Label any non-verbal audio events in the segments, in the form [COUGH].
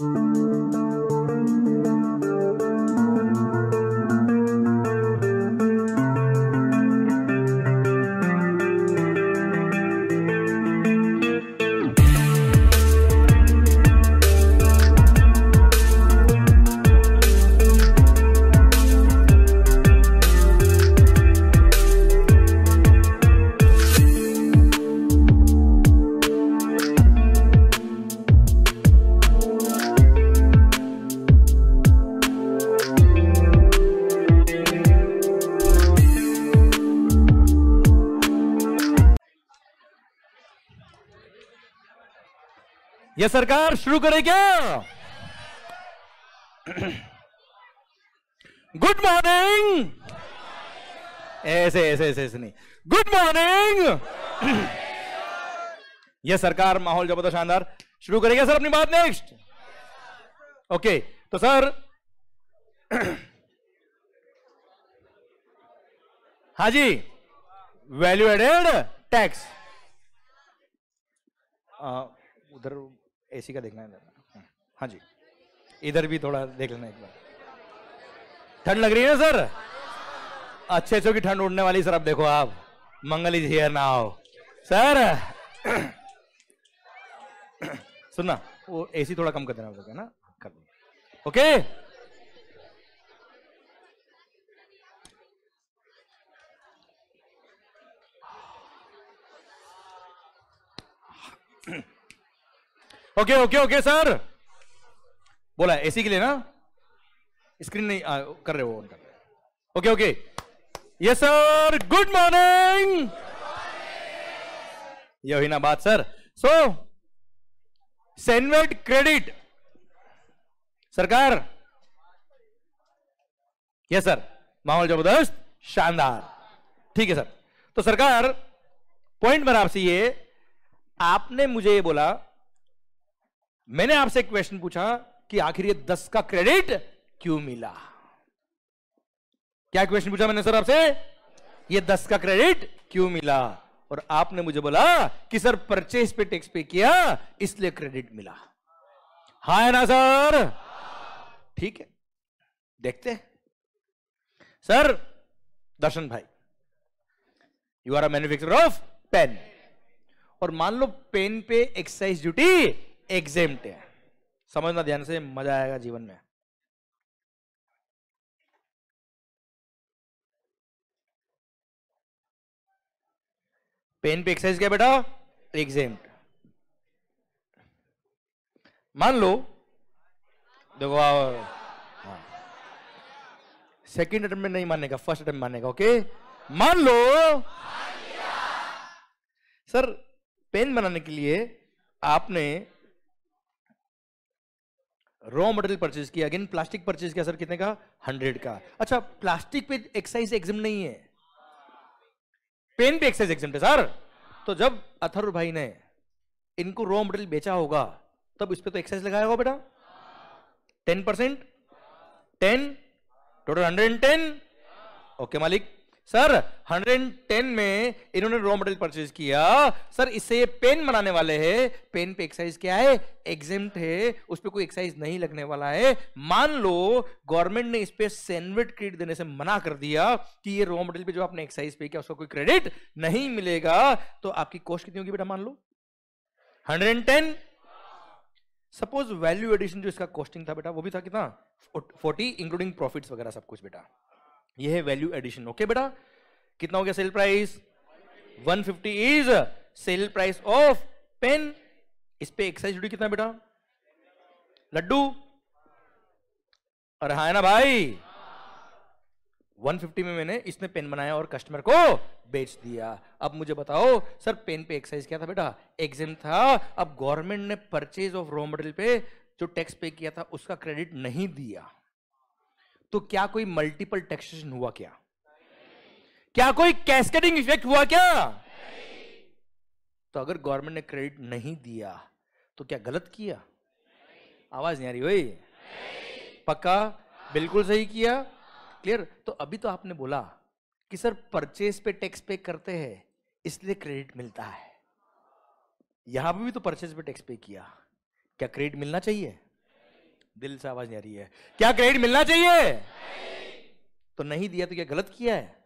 Música सरकार शुरू करे क्या गुड मॉर्निंग ऐसे ऐसे ऐसे ऐसे नहीं गुड मॉर्निंग यह सरकार माहौल जबरदस्त शानदार शुरू करेगा सर अपनी बात नेक्स्ट ओके तो सर हा जी वैल्यू एडेड टैक्स उधर एसी का देखना है हम्म। हाँ जी इधर भी थोड़ा देख लेना एक बार ठंड लग रही है ना सर अच्छे अच्छों की ठंड उड़ने वाली सर अब देखो आप Mangal is here now sir सुनना वो एसी थोड़ा कम कर देना है ना कर देना okay Okay. Okay okay okay sir बोला एसी के लिए ना स्क्रीन नहीं आ, कर रहे हो okay okay yes sir good morning ये हुई ना बात सर सो सेनवेट क्रेडिट सरकार यस सर माहौल जबरदस्त शानदार ठीक है सर तो सरकार पॉइंट मेरा आपसे ये आपने मुझे ये बोला मैंने आपसे एक क्वेश्चन पूछा कि आखिर ये दस का क्रेडिट क्यों मिला क्या क्वेश्चन पूछा मैंने सर आपसे ये दस का क्रेडिट क्यों मिला और आपने मुझे बोला कि सर परचेज पे टैक्स पे किया इसलिए क्रेडिट मिला हा है ना सर ठीक है देखते सर दर्शन भाई you are a manufacturer of pen और मान लो पेन पे एक्साइज ड्यूटी एग्जेम्ट है समझना ध्यान से मजा आएगा जीवन में पेन पे एक्सरसाइज क्या बेटा एग्जेम्ट मान लो देखो हाँ। सेकेंड अटेम्प्ट में नहीं मानेगा फर्स्ट अटेम्प मानेगा ओके मान लो सर पेन बनाने के लिए आपने रॉ मटेरियल परचेज किया अगेन प्लास्टिक परचेज किया सर कितने का हंड्रेड का अच्छा प्लास्टिक पे एक्साइज एग्जिम नहीं है पेन पे एक्साइज एग्जिम है सर तो जब अथर भाई ने इनको रॉ मटेरियल बेचा होगा तब इस पर तो एक्साइज लगाया होगा बेटा ten percent ten total hundred and ten okay मालिक सर 110 में इन्होंने रॉ मटेरियल परचेज किया सर इससे ये पेन बनाने वाले हैं पेन पे एक्साइज क्या है एग्जाम है उस पर कोई एक्साइज नहीं लगने वाला है मान लो गवर्नमेंट ने इस पर सैंडविच क्रेडिट देने से मना कर दिया कि ये रॉ मटेरियल पे जो आपने एक्साइज पे किया उसका कोई क्रेडिट नहीं मिलेगा तो आपकी कॉस्ट कितनी होगी बेटा मान लो हंड्रेड सपोज वैल्यू एडिशन जो इसका कॉस्टिंग था बेटा वो भी था कितना फोर्टी इंक्लूडिंग प्रॉफिट वगैरह सब कुछ बेटा यह है वैल्यू एडिशन ओके बेटा कितना हो गया sale price 150 is sale price of pen इस पे एक्साइज ड्यूटी कितना बेटा लड्डू अरे हाँ ना भाई 150 में मैंने इसने पेन बनाया और कस्टमर को बेच दिया अब मुझे बताओ सर पेन पे एक्साइज क्या था बेटा एग्जाम था अब गवर्नमेंट ने परचेज ऑफ रॉ मटेरियल पे जो टैक्स पे किया था उसका क्रेडिट नहीं दिया तो क्या कोई मल्टीपल टेक्सेशन हुआ क्या क्या कोई कैस्केडिंग इफेक्ट हुआ क्या तो अगर गवर्नमेंट ने क्रेडिट नहीं दिया तो क्या गलत किया आवाज नहीं आ रही वही पक्का बिल्कुल सही किया क्लियर तो अभी तो आपने बोला कि सर परचेज पे टैक्स पे करते हैं इसलिए क्रेडिट मिलता है यहां पर भी तो परचेज पे टैक्स पे किया क्या क्रेडिट मिलना चाहिए दिल से आवाज नहीं आ रही है क्या क्रेडिट मिलना चाहिए तो नहीं दिया तो क्या गलत किया है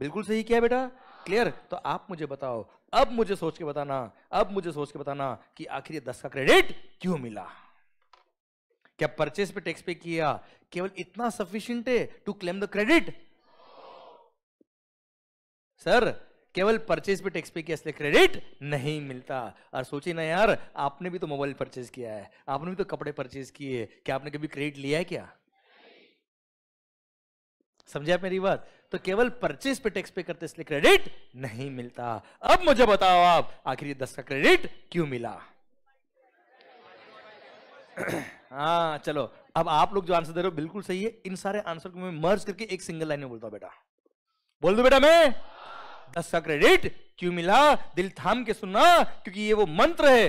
बिल्कुल सही किया बेटा क्लियर तो आप मुझे बताओ अब मुझे सोच के बताना अब मुझे सोच के बताना कि आखिर ये दस का क्रेडिट क्यों मिला क्या परचेस पे टैक्स पे किया केवल इतना सफिशियंट है to claim the credit sir केवल परचेज पे टैक्स पे किया इसलिए क्रेडिट नहीं मिलता और सोचिए ना यार आपने भी तो मोबाइल परचेज किया है आपने भी तो कपड़े परचेज किए क्या आपने कभी क्रेडिट लिया है क्या समझे आप मेरी बात तो केवल परचेज पे टैक्स पे करते इसलिए क्रेडिट नहीं मिलता अब मुझे बताओ आप आखिर ये दस का क्रेडिट क्यों मिला हाँ चलो अब आप लोग जो आंसर दे रहे हो बिल्कुल सही है इन सारे आंसर को मैं मर्ज करके एक सिंगल लाइन में बोलता हूं बेटा बोल दो बेटा मैं इसका क्रेडिट क्यों मिला दिल थाम के सुनना क्योंकि ये वो मंत्र है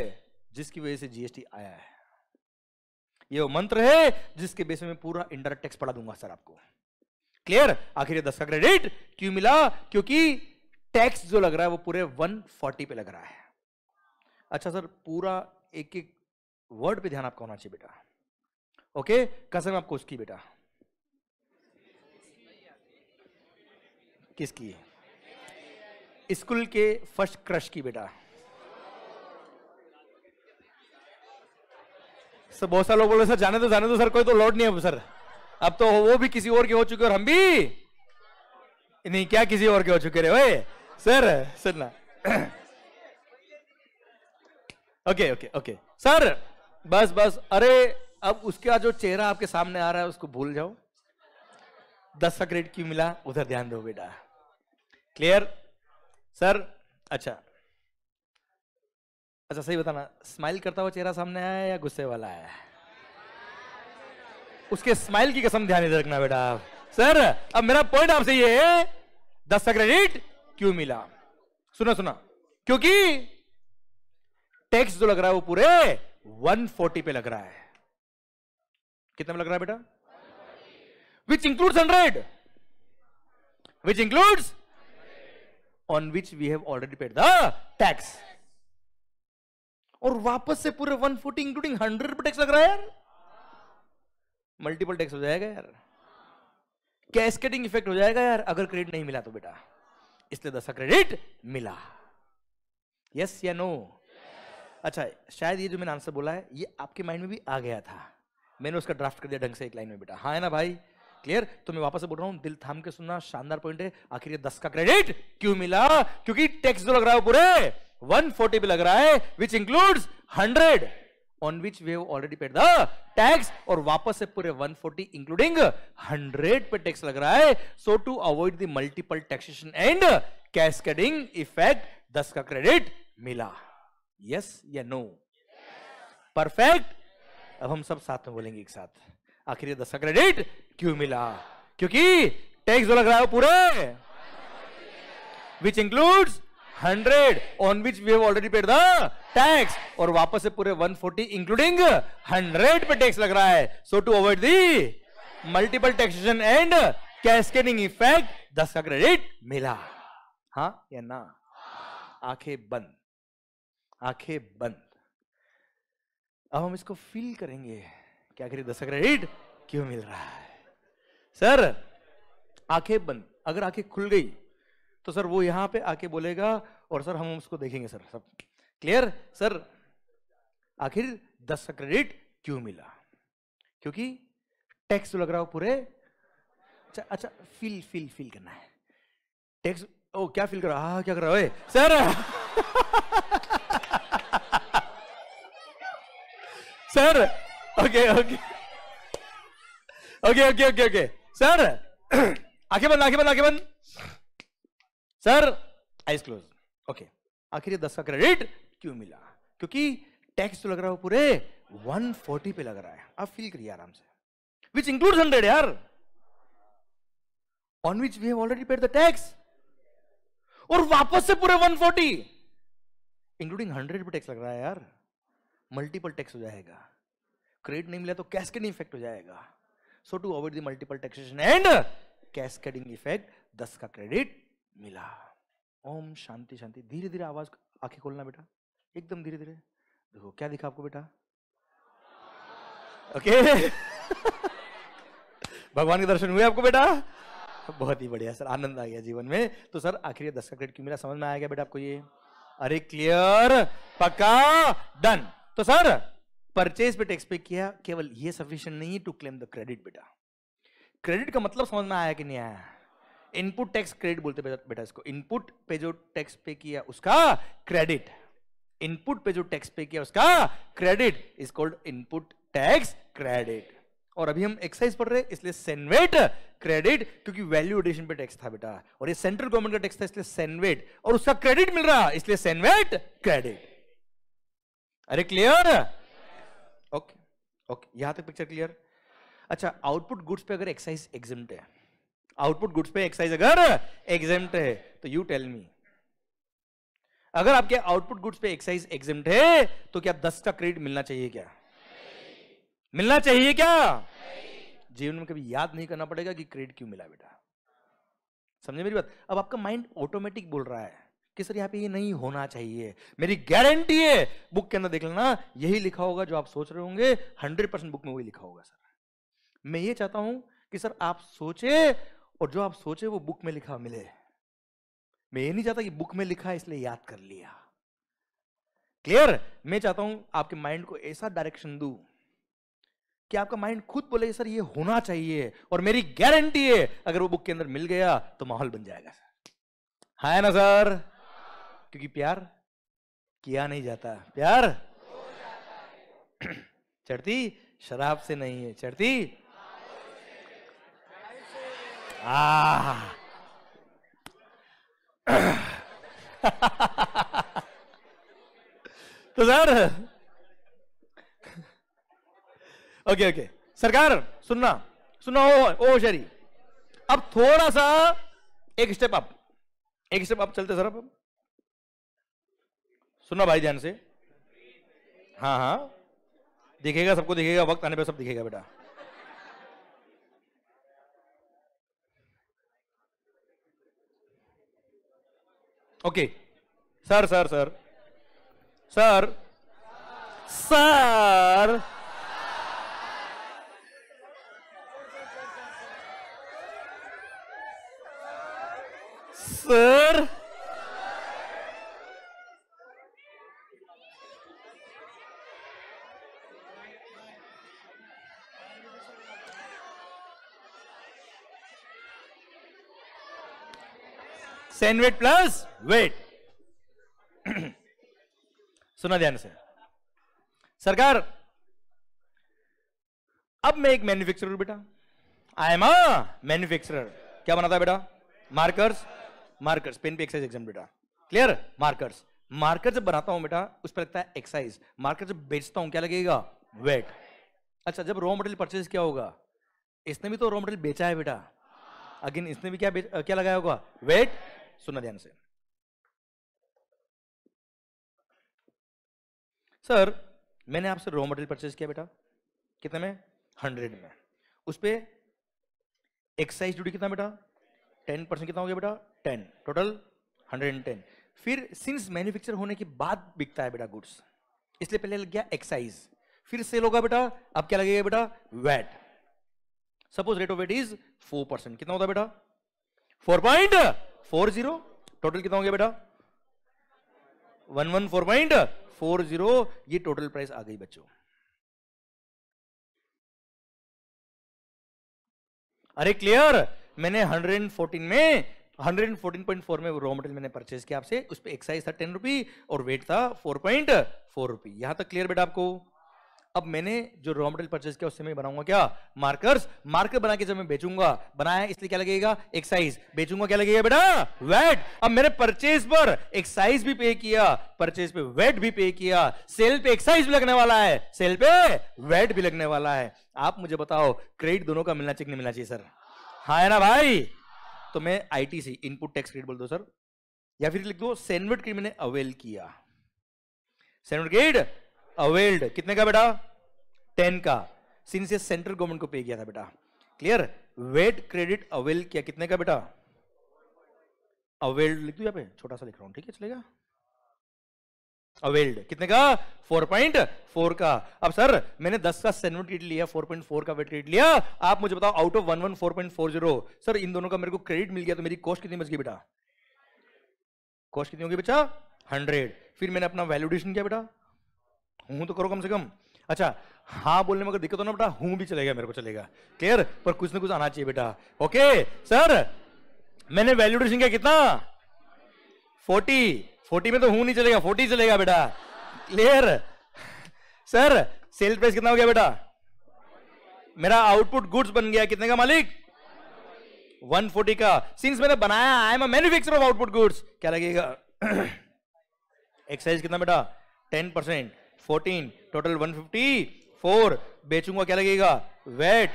जिसकी वजह से जीएसटी आया है ये वो मंत्र है जिसके बेस में पूरा इंडायरेक्ट टैक्स पढ़ा दूंगा सर आपको क्लियर आखिर ये दस का क्रेडिट क्यों मिला क्योंकि टैक्स जो लग रहा है वो पूरे 140 पे लग रहा है अच्छा सर पूरा एक एक वर्ड पे ध्यान आपका होना चाहिए बेटा ओके कसम आपको उसकी बेटा किसकी है स्कूल के फर्स्ट क्रश की बेटा सर बहुत सारे लोग बोले सर जाने दो जाने दो सर कोई तो लौट नहीं है सर अब तो वो भी किसी और के हो चुके और हम भी नहीं क्या किसी और के हो चुके रे ओए सर ना ओके ओके ओके सर बस बस अरे अब उसका जो चेहरा आपके सामने आ रहा है उसको भूल जाओ दस का ग्रेड क्यों मिला उधर ध्यान दो बेटा क्लियर सर अच्छा अच्छा सही बताना स्माइल करता हुआ चेहरा सामने आया या गुस्से वाला है उसके स्माइल की कसम ध्यान रखना बेटा आप सर अब मेरा पॉइंट आपसे ये है दस का क्रेडिट क्यों मिला सुना सुना क्योंकि टैक्स जो लग रहा है वो पूरे 140 पे लग रहा है कितना में लग रहा है बेटा which includes hundred which includes on which we have already paid the tax और वापस से पूरे वन फोर्टी इंक्लूडिंग हंड्रेड रुपये टैक्स लग रहा है यार मल्टीपल टैक्स हो जाएगा यार कैस्केटिंग इफेक्ट हो जाएगा यार अगर क्रेडिट नहीं मिला तो बेटा इसलिए दस क्रेडिट मिला यस या नो अच्छा शायद ये जो मैंने आंसर बोला है ये आपके माइंड में भी आ गया था मैंने उसका ड्राफ्ट कर दिया ढंग से एक लाइन में बेटा हाँ है ना भाई क्लियर तो मैं वापस से बोल रहा हूं दिल थाम के सुनना शानदार पॉइंट है आखिर ये दस का क्रेडिट क्यों मिला क्योंकि टैक्स जो लग रहा है पूरे 140 पे लग रहा है which includes 100 on which we already paid the tax और वापस से पूरे 140 इंक्लूडिंग 100 पे टैक्स लग रहा है so to avoid the multiple taxation and cascading effect 10 का क्रेडिट मिला यस या नो परफेक्ट अब हम सब साथ में बोलेंगे एक साथ आखिर ये दस का क्रेडिट क्यों मिला क्योंकि टैक्स जो लग रहा है वो पूरे which includes hundred on which we have already paid the tax और वापस से पूरे 140 इंक्लूडिंग हंड्रेड पे टैक्स लग रहा है so to avoid the multiple taxation and cascading effect दस का क्रेडिट मिला हाँ या ना आंखें बंद आंखें बंद अब हम इसको फील करेंगे क्या करिए दस का क्रेडिट क्यों मिल रहा है सर आंखें बंद अगर आंखें खुल गई तो सर वो यहां पे आके बोलेगा और सर हम उसको देखेंगे सर सब क्लियर सर आखिर दस का क्रेडिट क्यों मिला क्योंकि टैक्स लग रहा हो पूरे अच्छा अच्छा फील फील फील करना है टैक्स ओ क्या फील कर रहा क्या कर रहा है sir [LAUGHS] sir okay okay okay okay okay okay sir [CLEARS THROAT] आंखें बंद आंखें बंद आंखें बंद सर आइज क्लोज ओके आखिर ये दस का क्रेडिट क्यों मिला क्योंकि टैक्स तो लग रहा है पूरे 140 पे लग रहा है आप फील करिए आराम से विच इंक्लूड हंड्रेड यार on which we have already paid the tax और वापस से पूरे 140 फोर्टी इंक्लूडिंग हंड्रेड पे टैक्स लग रहा है यार मल्टीपल टैक्स हो जाएगा क्रेडिट नहीं मिला तो कैस्केडिंग इफेक्ट हो जाएगा so to avoid the multiple taxation and cascading effect दस का क्रेडिट मिला ओम शांति शांति धीरे धीरे आवाज आंखें खोलना बेटा एकदम धीरे धीरे देखो क्या दिखा आपको बेटा ओके [LAUGHS] भगवान के दर्शन हुए आपको बेटा बहुत ही बढ़िया सर आनंद आ गया जीवन में तो सर आखिर दस का क्रेडिट क्यों मिला समझ में आया गया बेटा आपको ये अरे क्लियर पक्का डन तो सर परचेज पे टैक्स पे किया केवल ये सफिशियंट नहीं है टू क्लेम द क्रेडिट बेटा क्रेडिट का मतलब समझ में आया कि नहीं आया इनपुट टैक्स क्रेडिट बोलते बेटा इसको इनपुट पे जो टैक्स पे किया उसका क्रेडिट इनपुट पे जो टैक्स पे किया उसका credit is called input tax credit और अभी हम एक्साइज पढ़ रहे हैं इसलिए सेनवेट क्रेडिट क्योंकि वैल्यू एडिशन पे टैक्स था बेटा और ये सेंट्रल गवर्नमेंट का टैक्स था इसलिए सेनवेट और उसका क्रेडिट मिल रहा इसलिए सेनवेट क्रेडिट अरे क्लियर ओके यहां तक पिक्चर क्लियर अच्छा आउटपुट गुड्स पे अगर एक्साइज एग्जाम है आउटपुट गुड्स पे एक्साइज अगर एग्जाम है तो यू टेल मी अगर आपके आउटपुट गुड्स पे एक्साइज एग्जाम है तो क्या दस का क्रेडिट मिलना चाहिए क्या मिलना चाहिए क्या जीवन में कभी याद नहीं करना पड़ेगा कि क्रेडिट क्यों मिला बेटा समझे मेरी बात अब आपका माइंड ऑटोमेटिक बोल रहा है कि सर यहाँ पे ये नहीं होना चाहिए मेरी गारंटी है बुक के अंदर देख लेना यही लिखा होगा जो आप सोच रहे होंगे हंड्रेड परसेंट बुक में वही लिखा होगा सर मैं ये चाहता हूं कि सर आप सोचे और जो आप सोचे वो बुक में लिखा मिले मैं ये नहीं चाहता कि बुक में लिखा इसलिए याद कर लिया क्लियर मैं चाहता हूं आपके माइंड को ऐसा डायरेक्शन दू कि आपका माइंड खुद बोले सर ये होना चाहिए और मेरी गारंटी है अगर वो बुक के अंदर मिल गया तो माहौल बन जाएगा सर हाय ना सर क्योंकि प्यार किया नहीं जाता प्यार [CLEARS THROAT] चढ़ती शराब से नहीं है चढ़ती [CLEARS THROAT] तो सर ओके ओके सरकार सुनना सुनना ओ ओ शरी अब थोड़ा सा एक स्टेप अप एक स्टेप अप चलते सर अब सुनो भाई ध्यान से हाँ हाँ दिखेगा सबको दिखेगा वक्त आने पर सब दिखेगा बेटा okay sir sir sir sir sir sir CENVAT plus VAT सुना ध्यान से सरकार अब मैं एक मैन्युफैक्चरर हूं बेटा आई एम अ मैन्युफैक्चरर क्या बनाता है बेटा मार्कर्स मार्कर्स पेन पे एक्सरसाइज एग्जाम बेटा क्लियर मार्कर्स मार्कर जब बनाता हूं बेटा उस पर लगता है एक्साइज मार्कर जब बेचता हूं क्या लगेगा वेट अच्छा जब रॉ मटेरियल परचेज किया होगा इसने भी तो रॉ मटेरियल बेचा है बेटा अगेन इसने भी क्या क्या लगाया होगा वेट सुनना ध्यान से सर मैंने आपसे रॉ मटेरियल परचेज किया बेटा कितने में हंड्रेड में उस पर एक्साइज ड्यूटी कितना बेटा टेन परसेंट कितना हो गया बेटा ten total hundred and ten फिर सिंस मैन्युफैक्चर होने के बाद बिकता है बेटा गुड्स इसलिए पहले लग गया एक्साइज फिर सेल होगा बेटा अब क्या लगेगा बेटा VAT suppose rate of VAT is four percent कितना होता है बेटा four point four zero total कितना हो गया बेटा one one four point four zero ये टोटल प्राइस आ गई बच्चों अरे क्लियर मैंने 114 में 114.4 में रॉ मटेरियल मैंने परचेज किया आपसे उस पर एक्साइज था टेन रुपी और वेट था फोर पॉइंट फोर रुपी यहां तक क्लियर बेटा आपको अब मैंने जो रॉ मटेरियल परचेज किया उससे मैं बनाऊंगा क्या मार्कर्स मार्कर बना के जब मैं बेचूंगा बनाया इसलिए क्या लगेगा एक्साइज बेचूंगा क्या लगेगा बेटा वेट अब मैंने परचेज पर एक्साइज भी पे किया परचेज पे वेट भी पे किया सेल पे एक्साइज भी लगने वाला है सेल पे वेट भी लगने वाला है आप मुझे बताओ क्रेडिट दोनों का मिलना चाहिए मिलना चाहिए सर हाँ है ना भाई तो मैं आईटीसी इनपुट टैक्स क्रेडिट बोल दो सर या फिर लिख दो सैनविट क्रेडिट मैंने अवेल किया सैनविट क्रेडिट अवेल्ड कितने का बेटा टेन का सिंस ये सेंट्रल गवर्नमेंट को पे किया था बेटा क्लियर वेट क्रेडिट अवेल किया कितने का बेटा अवेल्ड लिख दू यहाँ पे छोटा सा लिख रहा हूं ठीक है चलेगा अवेल्ड कितने का 4.4 का अब सर मैंने 10 का सेनवेट क्रेडिट लिया 4.4 का वेट क्रेडिट लिया आप मुझे बताओ out of one one 114.40 sir इन दोनों का मेरे को क्रेडिट मिल गया तो मेरी कॉस्ट कितनी बच गई बेटा कॉस्ट कितनी होगी बेटा 100 फिर मैंने अपना वैल्यूडेशन किया बेटा हूं तो करो कम से कम अच्छा हाँ बोलने में अगर दिक्कत हो ना बेटा हूं भी चलेगा मेरे को चलेगा क्लियर पर कुछ ना कुछ आना चाहिए बेटा ओके सर मैंने वैल्यूडेशन किया कितना फोर्टी फोर्टी में तो हूं नहीं चलेगा फोर्टी चलेगा बेटा क्लियर सर सेल प्राइस कितना हो गया बेटा मेरा आउटपुट गुड्स बन गया कितने का मालिक 140 का सिंस मैंने बनाया I am a manufacturer of output goods क्या लगेगा एक्साइज [COUGHS] कितना बेटा 10 percent fourteen total one fifty four बेचूंगा क्या लगेगा VAT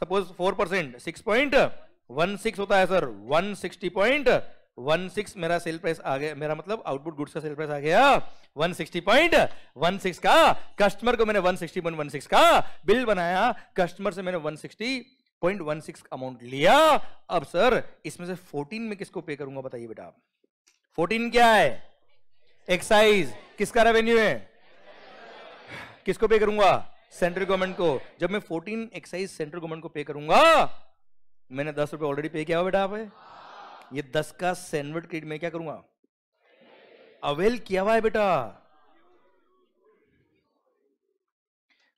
suppose four percent six point one six होता है sir one sixty point one six मेरा सेल प्राइस आ गया मेरा मतलब आउटपुट गुड्स का सेल प्राइस आ गया one sixty point one six का कस्टमर को मैंने one sixty point one six का बिल बनाया कस्टमर से मैंने one sixty point one six amount लिया अब सर इसमें से फोर्टीन में किसको पे करूंगा बताइए बेटा फोर्टीन क्या है एक्साइज किसका रेवेन्यू है किसको पे करूंगा सेंट्रल गवर्नमेंट को जब मैं फोर्टीन एक्साइज सेंट्रल गवर्नमेंट को पे करूंगा मैंने दस रुपए ऑलरेडी पे किया हुआ बेटा आप ये दस का सैंडविच क्रेडिट मैं क्या करूंगा अवेल किया हुआ है बेटा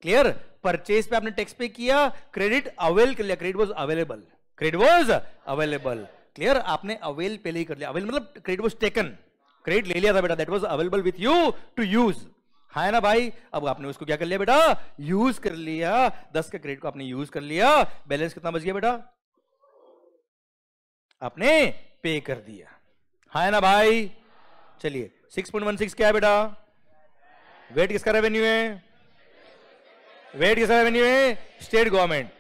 क्लियर परचेज पे आपने टैक्स पे किया क्रेडिट अवेल कर लिया credit was available credit was available clear आपने अवेल पहले ही कर लिया अवेल मतलब क्रेडिट वॉज टेकन क्रेडिट ले लिया था बेटा that was available with you to use है ना भाई अब आपने उसको क्या कर लिया बेटा यूज कर लिया दस के क्रेडिट को आपने यूज कर लिया बैलेंस कितना बच गया बेटा आपने पे कर दिया है ना भाई चलिए सिक्स पॉइंट वन सिक्स क्या है बेटा वेट किसका रेवेन्यू है वेट किसका रेवेन्यू है स्टेट गवर्नमेंट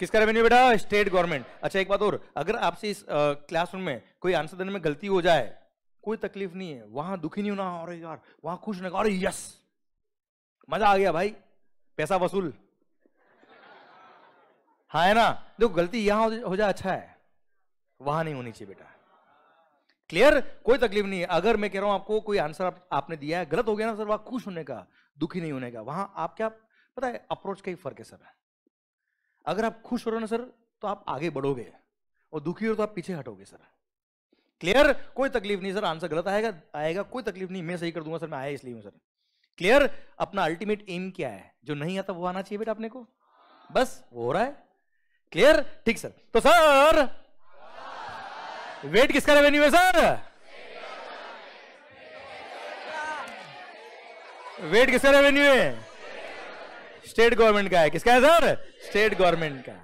किसका रेवेन्यू बेटा स्टेट गवर्नमेंट अच्छा एक बात और अगर आपसे इस क्लासरूम में कोई आंसर देने में गलती हो जाए कोई तकलीफ नहीं है वहां दुखी नहीं होना अरे यार वहां खुश नहीं अरे यस मजा आ गया भाई पैसा वसूल हाँ है ना देखो गलती यहां हो जाए अच्छा है वहां नहीं होनी चाहिए बेटा क्लियर कोई तकलीफ नहीं है अगर मैं कह रहा हूं आपको कोई आंसर आप, आपने दिया है गलत हो गया ना सर वहां खुश होने का दुखी नहीं होने का वहां आप क्या पता है अप्रोच का ही फर्क है सर अगर आप खुश हो रहे हो ना सर तो आप आगे बढ़ोगे और दुखी हो तो आप पीछे हटोगे सर क्लियर कोई तकलीफ नहीं सर आंसर गलत आएगा आएगा कोई तकलीफ नहीं मैं सही कर दूंगा सर मैं आया इसलिए हूँ सर क्लियर अपना अल्टीमेट एम क्या है जो नहीं आता वो आना चाहिए बेटा अपने को बस वो हो रहा है क्लियर ठीक सर तो सर वेट किसका रेवेन्यू है सर वेट किसका रेवेन्यू है स्टेट गवर्नमेंट का है किसका है सर स्टेट गवर्नमेंट का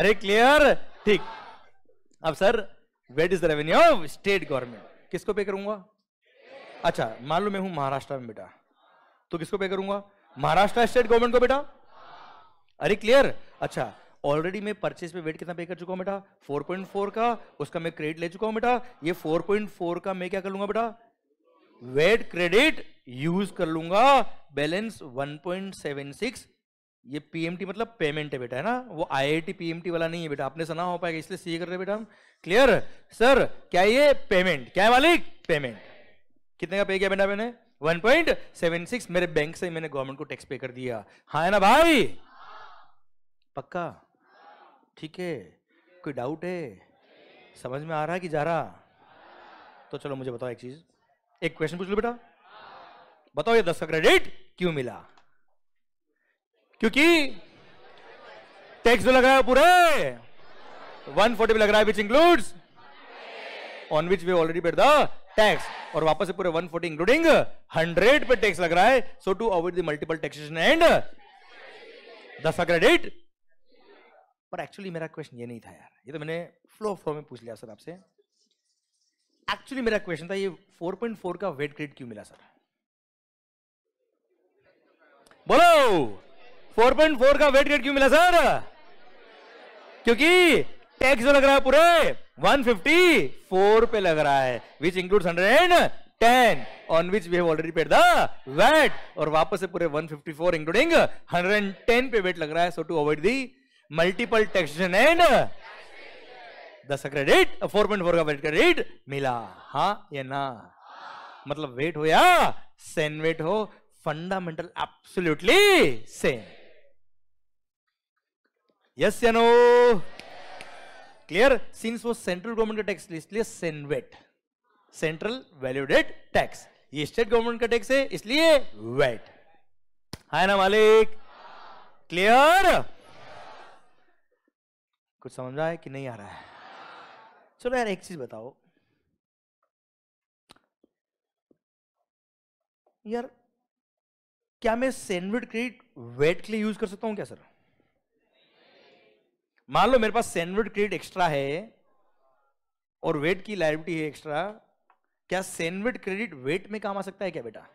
अरे क्लियर ठीक अब sir VAT is the revenue of state government किसको पे करूंगा अच्छा मान लो मैं हूं महाराष्ट्र में बेटा तो किसको पे करूंगा महाराष्ट्र स्टेट गवर्नमेंट को बेटा अरे क्लियर अच्छा ऑलरेडी मैं परचेज पे वेट कितना पे कर चुका हूं बेटा 4.4 का उसका मैं क्रेडिट ले चुका हूं बेटा ये 4.4 का मैं क्या कर लूंगा बेटा वेट क्रेडिट यूज कर लूंगा बैलेंस 1.76 ये पीएमटी मतलब पेमेंट है बेटा है ना वो आईआईटी पीएमटी वाला नहीं है बेटा आपने सुना हो पाएगा इसलिए सी कर रहे बेटा हम क्लियर सर क्या ये पेमेंट क्या है मालिक पेमेंट कितने का पे किया बेटा मैंने 1.76 मेरे बैंक से मैंने गवर्नमेंट को टैक्स पे कर दिया हाँ है ना भाई पक्का ठीक है कोई डाउट है समझ में आ रहा है कि जा रहा तो चलो मुझे बताओ एक चीज एक क्वेश्चन पूछ लो बेटा बताओ ये दस का क्रेडिट क्यों मिला क्योंकि टैक्स जो लगाया पूरे वन फोर्टी लग रहा है which includes on which we already paid the tax और वापस से पूरे 140 इंक्लूडिंग 100 पे टैक्स लग रहा है so to avoid the multiple taxation and दस क्रेडिट पर एक्चुअली मेरा क्वेश्चन ये नहीं था यार ये तो मैंने फ्लो फ्लो में पूछ लिया सर आपसे एक्चुअली मेरा क्वेश्चन था ये 4.4 का वेट क्रेडिट क्यों मिला सर बोलो 4.4 का वेट क्रेडिट क्यों मिला सर क्योंकि टैक्स जो लग रहा है पूरे 154 पे लग रहा है which include hundred and ten on which we have already paid the VAT और वापस से पूरे 154 इंक्लूडिंग 110 पे वेट लग रहा है so to avoid the multiple taxation and दस क्रेडिट फोर पॉइंट फोर का वेट क्रेडिट मिला हाँ या ना मतलब वेट हो या सेन वेट हो फंडामेंटल एब्सोल्यूटली सेम यस या no clear since was central government ka tax इसलिए सेनवेट सेंट्रल वैल्यूडेड टैक्स ये स्टेट गवर्नमेंट का टैक्स है इसलिए वेट है ना मालिक क्लियर कुछ समझ रहा है कि नहीं आ रहा है चलो यार एक चीज बताओ यार क्या मैं सैंडविड क्रेडिट वेट के लिए यूज कर सकता हूं क्या सर मान लो मेरे पास सैनवुड क्रेडिट एक्स्ट्रा है और वेट की लाइबिलिटी है एक्स्ट्रा क्या सैनवुड क्रेडिट वेट में काम आ सकता है क्या बेटा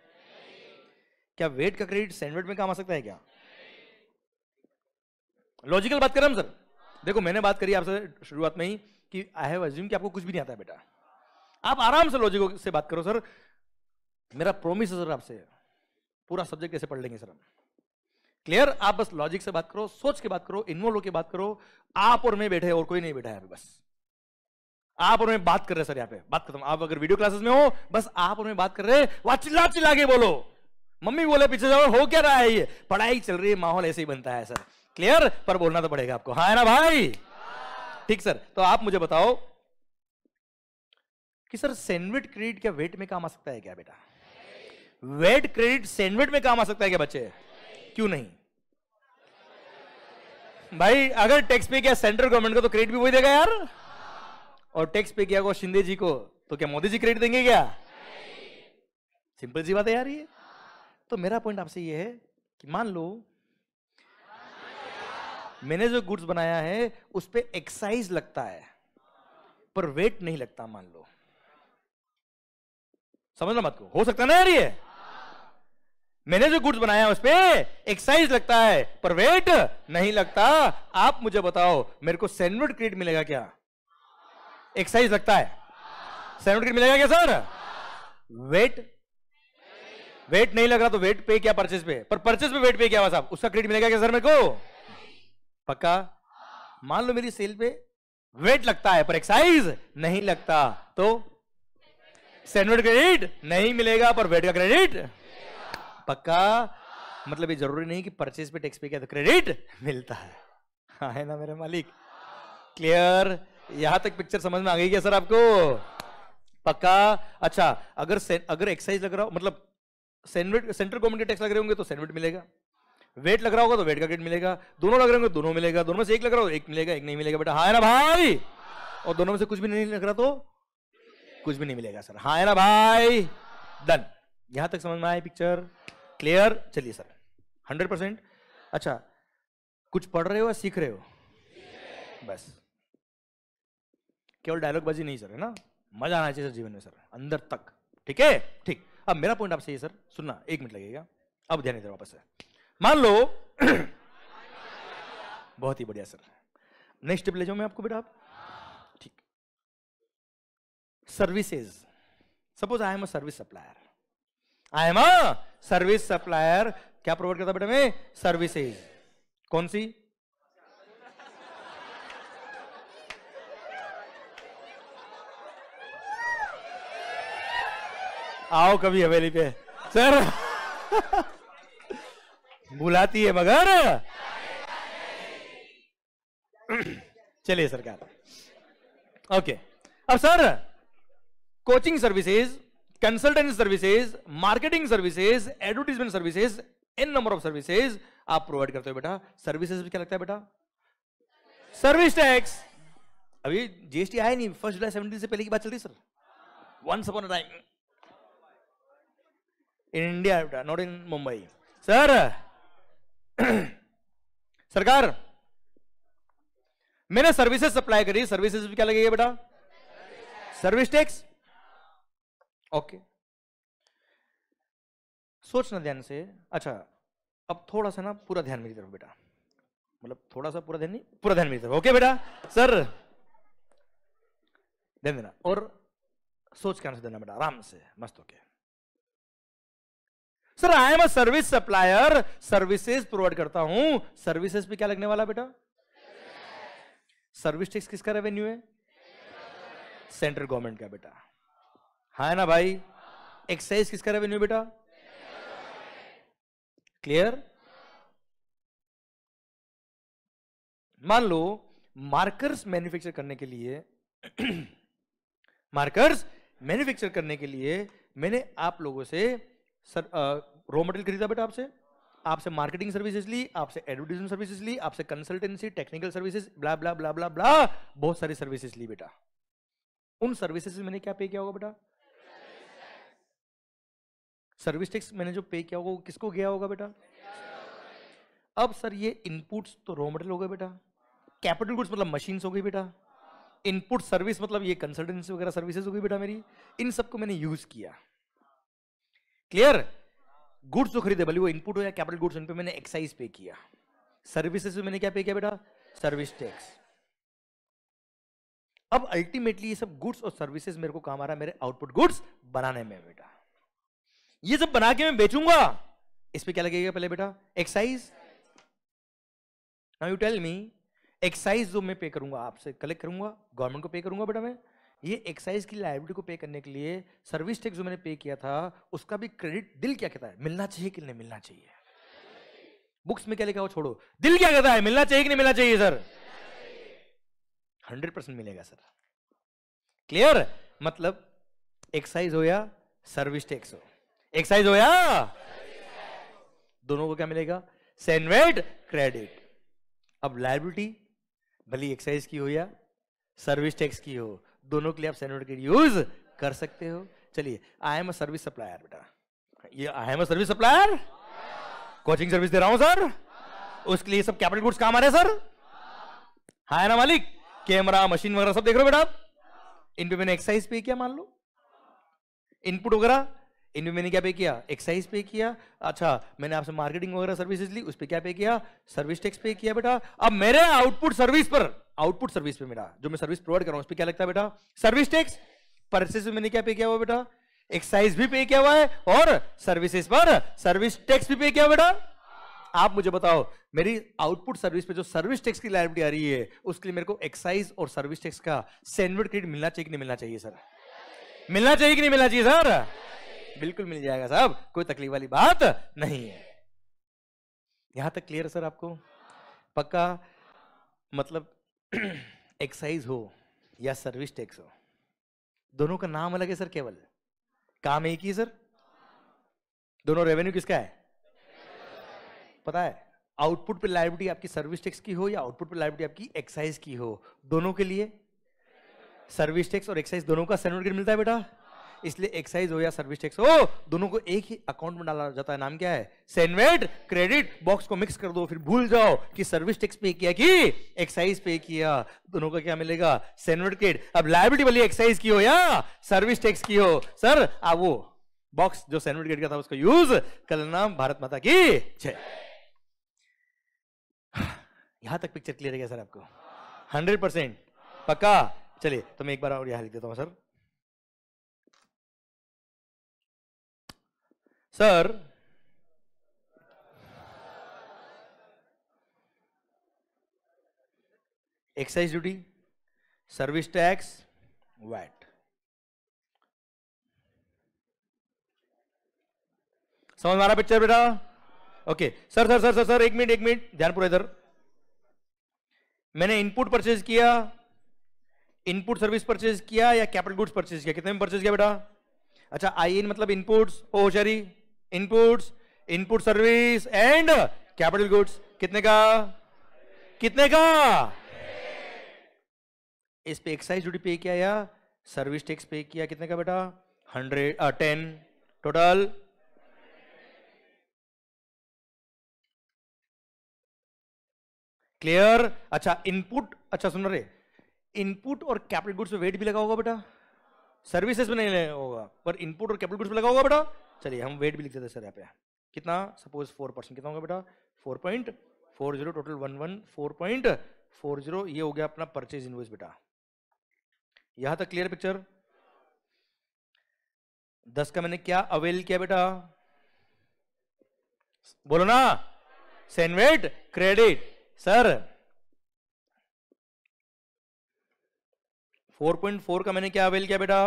क्या वेट का क्रेडिट सैनवुड में काम आ सकता है क्या लॉजिकल बात कर रहा हूं सर देखो मैंने बात करी आपसे शुरुआत में ही कि आई हैव अज्यूम कि आपको कुछ भी नहीं आता है बेटा आप आराम से लॉजिक से बात करो सर मेरा प्रोमिस है सर आपसे पूरा सब्जेक्ट कैसे पढ़ लेंगे सर हम क्लियर आप बस लॉजिक से बात करो सोच के बात करो इन्वॉल्व होकर बात करो आप और मैं बैठे और कोई नहीं बैठा है बस आप और मैं बात कर रहे सर यहाँ पे बात खत्म आप अगर वीडियो क्लासेस में हो बस आप और मैं बात कर रहे वाह चिल्ला चिल्ला के बोलो मम्मी बोले पीछे जाओ हो क्या रहा है ये पढ़ाई चल रही है माहौल ऐसे ही बनता है सर क्लियर पर बोलना तो पड़ेगा आपको हाँ ना भाई ठीक सर तो आप मुझे बताओ कि सर सैंडविच क्रेडिट क्या वेट में काम आ सकता है क्या बेटा वेट क्रेडिट सैंडविच में काम आ सकता है क्या बच्चे क्यों नहीं भाई अगर टैक्स पे किया सेंट्रल गवर्नमेंट को तो क्रेडिट भी वही देगा यार और टैक्स पे किया को शिंदे जी को तो क्या मोदी जी क्रेडिट देंगे क्या सिंपल सी बात है यार ये तो मेरा पॉइंट आपसे ये है कि मान लो मैंने जो गुड्स बनाया है उस पर एक्साइज लगता है पर वेट नहीं लगता मान लो समझना मत को हो सकता ना यार ये मैंने जो गुड्स बनाया उस पर एक्साइज लगता है पर वेट नहीं लगता आप मुझे बताओ मेरे को सैंडविच क्रेडिट मिलेगा क्या एक्साइज लगता है सैंडविच क्रेडिट मिलेगा क्या सर वेट वेट नहीं लग रहा तो वेट पे क्या परचेस पे पर परचेस पे वेट पे क्या हुआ साहब उसका क्रेडिट मिलेगा क्या सर मेरे को पक्का मान लो मेरी सेल पे वेट लगता है पर एक्साइज नहीं लगता तो सैंडविच क्रेडिट नहीं मिलेगा पर वेट का क्रेडिट पक्का मतलब ये जरूरी नहीं कि परचेज पे टैक्स पे किया तो क्रेडिट मिलता है हाँ है ना मेरे मालिक क्लियर यहां तक पिक्चर समझ में आ गई क्या सर आपको पक्का अच्छा अगर अगर एक्साइज लग रहा हो मतलब सैंडविच सेंट्रल गवर्नमेंट के टैक्स लग रहे होंगे तो सैंडविच मिलेगा वेट लग रहा होगा तो वेट का क्रेडिट मिलेगा दोनों लग रहे होंगे दोनों मिलेगा दोनों में से एक लग रहा हो तो एक मिलेगा एक नहीं मिलेगा बेटा हाँ है ना भाई और दोनों में से कुछ भी नहीं लग रहा तो कुछ भी नहीं मिलेगा सर हाँ है ना भाई डन यहां तक समझ में आए पिक्चर क्लियर चलिए सर हंड्रेड परसेंट अच्छा कुछ पढ़ रहे हो या सीख रहे हो बस केवल डायलॉग बाजी नहीं सर है ना मजा आना चाहिए सर जीवन में सर अंदर तक ठीक है ठीक अब मेरा पॉइंट आपसे ये सर सुनना एक मिनट लगेगा अब ध्यान इधर वापस है मान लो बहुत ही बढ़िया सर नेक्स्ट स्टेप ले जाऊं मैं आपको बेटा आप ठीक services suppose I am a service supplier I am a service supplier क्या प्रोवाइड करता बेटा में सर्विसेज कौन सी आओ कभी हवेली पे सर बुलाती है मगर चलिए सरकार ओके अब sir coaching services consultancy services marketing services advertisement services n number of services आप provide करते हो बेटा services भी क्या लगता है बेटा service tax अभी जीएसटी आया नहीं फर्स्ट जुलाई सेवेंटीन से पहले की बात चल रही sir once upon time in India बेटा नॉट इन मुंबई सर सरकार मैंने सर्विसेज सप्लाई करी सर्विसेज भी क्या लगेगा बेटा सर्विस टैक्स ओके सोचना ध्यान से अच्छा अब थोड़ा सा ना पूरा ध्यान मेरी तरफ बेटा मतलब थोड़ा सा पूरा ध्यान नहीं पूरा ध्यान मेरी तरफ ओके बेटा सर ध्यान देना और सोच के आंसर देना बेटा आराम से मस्त okay sir I am a service supplier services provide करता हूं सर्विसेज पे क्या लगने वाला बेटा सर्विस टैक्स किसका रेवेन्यू है सेंट्रल गवर्नमेंट का बेटा हाँ है ना भाई एक्सरसाइज किसका रेवेन्यू बेटा क्लियर मान लो मार्कर्स मैन्युफैक्चर करने के लिए मार्कर्स मैन्युफैक्चर करने के लिए मैंने आप लोगों से सर रॉ मटेरियल खरीदा बेटा आपसे आपसे मार्केटिंग सर्विसेज ली आपसे एडवर्टीजमेंट सर्विसेज ली आपसे consultancy technical services blah blah blah blah blah बहुत सारी सर्विसेज ली बेटा उन सर्विसेज मैंने क्या पे किया होगा बेटा सर्विस टैक्स मैंने जो पे किया होगा वो किसको गया होगा बेटा अब सर ये इनपुट्स तो रॉ मटेरियल हो गए बेटा कैपिटल गुड्स मतलब मशीन्स हो गई बेटा इनपुट सर्विस मतलब ये कंसल्टेंसी वगैरह सर्विसेज हो गई बेटा मेरी इन सबको मैंने यूज किया क्लियर गुड्स तो खरीदे भले वो इनपुट हो या कैपिटल गुड्स उन पर मैंने एक्साइज पे किया सर्विसेज मैंने क्या पे किया बेटा सर्विस टैक्स अब अल्टीमेटली ये सब गुड्स और सर्विसेज मेरे को काम आ रहा है मेरे आउटपुट गुड्स बनाने में बेटा ये सब बना के मैं बेचूंगा इस पे क्या लगेगा पहले बेटा excise now you tell me excise जो मैं पे करूंगा आपसे कलेक्ट करूंगा गवर्नमेंट को पे करूंगा बेटा मैं ये एक्साइज की लाइबिलिटी को पे करने के लिए सर्विस टैक्स जो मैंने पे किया था उसका भी क्रेडिट दिल क्या कहता है मिलना चाहिए कि नहीं मिलना चाहिए बुक्स में क्या लिखा हो छोड़ो दिल क्या कहता है मिलना चाहिए कि नहीं मिलना चाहिए सर हंड्रेड परसेंट मिलेगा सर क्लियर मतलब एक्साइज हो या सर्विस टैक्स हो एक्साइज होया दोनों को क्या मिलेगा सेनवेड क्रेडिट अब लाइबिलिटी भली एक्साइज की हो या सर्विस टैक्स की हो दोनों के लिए आप सेनवेड क्रेडिट यूज कर सकते हो चलिए I am a service supplier बेटा ये I am a service supplier coaching service दे रहा हूं सर उसके लिए सब कैपिटल गुड्स काम आ रहे हैं सर हाँ है ना मालिक कैमरा मशीन वगैरह सब देख रहे हो बेटा आप इन पे मैंने एक्साइज पे किया मान लो इनपुट वगैरह इनमें मैंने क्या पे किया एक्साइज पे किया अच्छा मैंने आपसे मार्केटिंग वगैरह सर्विसेज ली उस पर क्या पे किया सर्विस टैक्स पे किया बेटा अब मेरे आउटपुट सर्विस पर आउटपुट सर्विस पे मेरा जो मैं सर्विस प्रोवाइड कर रहा हूँ उस पर क्या लगता है बेटा सर्विस टैक्स परचेज मैंने क्या पे किया हुआ बेटा एक्साइज भी पे किया हुआ है और सर्विसेज पर सर्विस टैक्स भी पे किया बेटा आप मुझे बताओ मेरी आउटपुट सर्विस पे जो सर्विस टैक्स की लाइबिलिटी आ रही है उसके लिए मेरे को एक्साइज और सर्विस टैक्स का सैंडविच क्रेडिट मिलना चाहिए कि नहीं मिलना चाहिए सर मिलना चाहिए कि नहीं मिलना चाहिए सर बिल्कुल मिल जाएगा साहब कोई तकलीफ वाली बात नहीं है यहां तक क्लियर सर आपको पक्का मतलब [CLEARS THROAT] एक्साइज हो या सर्विस टैक्स हो दोनों का नाम अलग है सर केवल काम एक ही सर दोनों रेवेन्यू किसका है पता है आउटपुट पे लाइबिलिटी आपकी सर्विस टैक्स की हो या आउटपुट पे लाइबिलिटी आपकी एक्साइज की हो दोनों के लिए सर्विस टैक्स और एक्साइज दोनों का सर्टिफिकेट मिलता है बेटा इसलिए एक्साइज हो या सर्विस टैक्स हो दोनों को एक ही अकाउंट में डाला जाता है नाम क्या है सेनवेट क्रेडिट बॉक्स को मिक्स कर दो फिर भूल जाओ कि सर्विस टैक्स पे किया कि एक्साइज पे किया दोनों का क्या मिलेगा सेनवेट क्रेडिट अब लाइबिलिटी वाली एक्साइज की हो या सर्विस टैक्स की हो सर आप वो बॉक्स जो सेनवेट क्रेडिट का था उसका यूज कल नाम भारत माता की जय यहां तक पिक्चर क्लियर है क्या सर आपको हंड्रेड परसेंट पक्का चलिए तो मैं एक बार और यहां लिख देता हूं sir sir excise duty service tax VAT समझ मारा पिक्चर बेटा okay sir sir sir sir sir एक मिनट एक मिनट ध्यानपुर इधर मैंने इनपुट परचेज किया इनपुट सर्विस परचेज किया या कैपिटल गुड्स परचेज किया कितने में परचेज किया बेटा अच्छा आई इन मतलब इनपुट्स ओ होशियारी inputs input service and capital goods कितने का कितने का इस पे एक्साइज ड्यूटी पे किया या सर्विस टैक्स पे किया कितने का बेटा हंड्रेड टेन टोटल क्लियर अच्छा इनपुट अच्छा सुन रहे इनपुट और कैपिटल गुड्स में वेट भी लगा होगा बेटा सर्विसेज में नहीं होगा पर इनपुट और कैपिटल गुड्स में लगा होगा बेटा चलिए हम वेट भी लिख देते सर यहाँ पे कितना सपोज फोर परसेंट कितना होगा बेटा four point four zero total one one four point four zero ये हो गया अपना परचेज इनवॉइस बेटा यहां तक क्लियर पिक्चर दस का मैंने क्या अवेल किया बेटा बोलो ना सेनवेट क्रेडिट सर 4.4 का मैंने क्या अवेल किया बेटा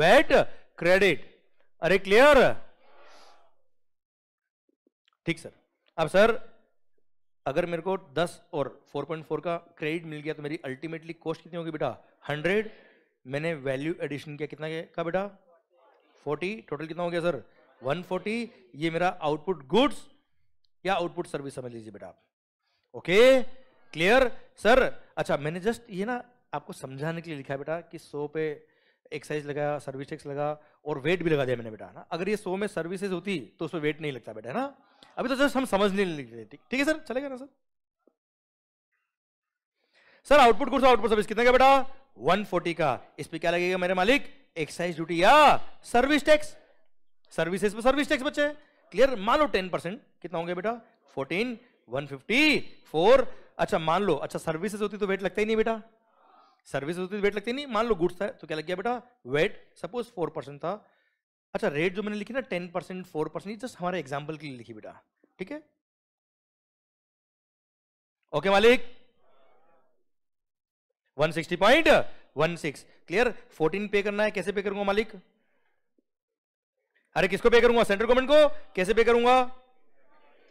वेट क्रेडिट अरे क्लियर ठीक सर अब सर अगर मेरे को 10 और 4.4 का क्रेडिट मिल गया तो मेरी अल्टीमेटली कॉस्ट कितनी होगी बेटा 100 मैंने वैल्यू एडिशन किया कितना का बेटा 40 टोटल कितना हो गया सर 140 ये मेरा आउटपुट गुड्स या आउटपुट सर्विस समझ लीजिए बेटा आप ओके क्लियर सर अच्छा मैंने जस्ट ये ना आपको समझाने के लिए लिखा है बेटा कि 100 पे एक्साइज लगा सर्विस टैक्स लगा और वेट भी लगा दिया मैंने बेटा है ना अगर ये सो में सर्विसेज होती तो उसमें वेट नहीं लगता बेटा है ना अभी तो जस्ट हम समझ नहीं लेते ठीक है सर चलेगा ना सर सर आउटपुट कुछ आउटपुट सर्विस कितने का बेटा 140 का इस पर क्या लगेगा मेरे मालिक एक्साइज ड्यूटी या सर्विस टैक्स सर्विसेज पे सर्विस टैक्स बच्चे क्लियर मान लो टेन परसेंट कितना होंगे बेटा 14 150 अच्छा मान लो अच्छा सर्विसेज होती तो वेट लगता ही नहीं बेटा सर्विस होती तो वेट लगती नहीं मान लो गुड्स था तो क्या लग गया बेटा वेट सपोज फोर परसेंट था अच्छा रेट जो मैंने लिखी ना ten percent four percent just हमारे एग्जाम्पल के लिए लिखी बेटा ठीक है ओके मालिक 160.16 क्लियर 14 पे करना है कैसे पे करूंगा मालिक अरे किसको पे करूंगा सेंट्रल गवर्नमेंट को कैसे पे करूंगा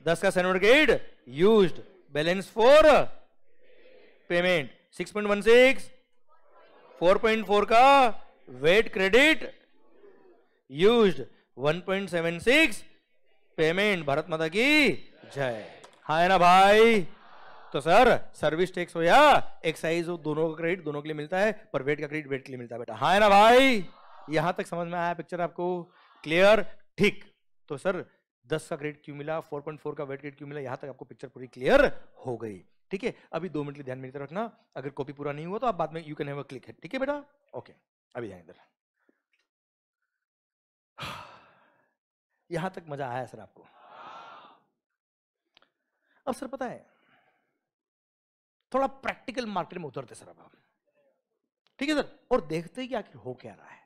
दस का central get used balance for payment 6.16 4.4 का VAT credit used 1.76 payment Bharat माता की जय हाँ है ना भाई तो सर सर्विस टैक्स हो या एक्साइज हो दोनों का क्रेडिट दोनों के लिए मिलता है पर वेट का क्रेडिट वेट के लिए मिलता है बेटा हाँ है ना भाई यहां तक समझ में आया पिक्चर आपको क्लियर ठीक तो सर 10 का क्रेडिट क्यों मिला 4.4 का वेट क्रेडिट क्यों मिला यहां तक आपको पिक्चर पूरी क्लियर हो गई ठीक है अभी दो मिनट के ध्यान में इधर रखना अगर कॉपी पूरा नहीं हुआ तो आप बाद में you can have a click है ठीक है बेटा ओके अभी जाए इधर [SIGHS] यहां तक मजा आया सर आपको अब सर पता है थोड़ा प्रैक्टिकल मार्केट में उतरते सर अब आप ठीक है सर और देखते कि आखिर हो क्या रहा है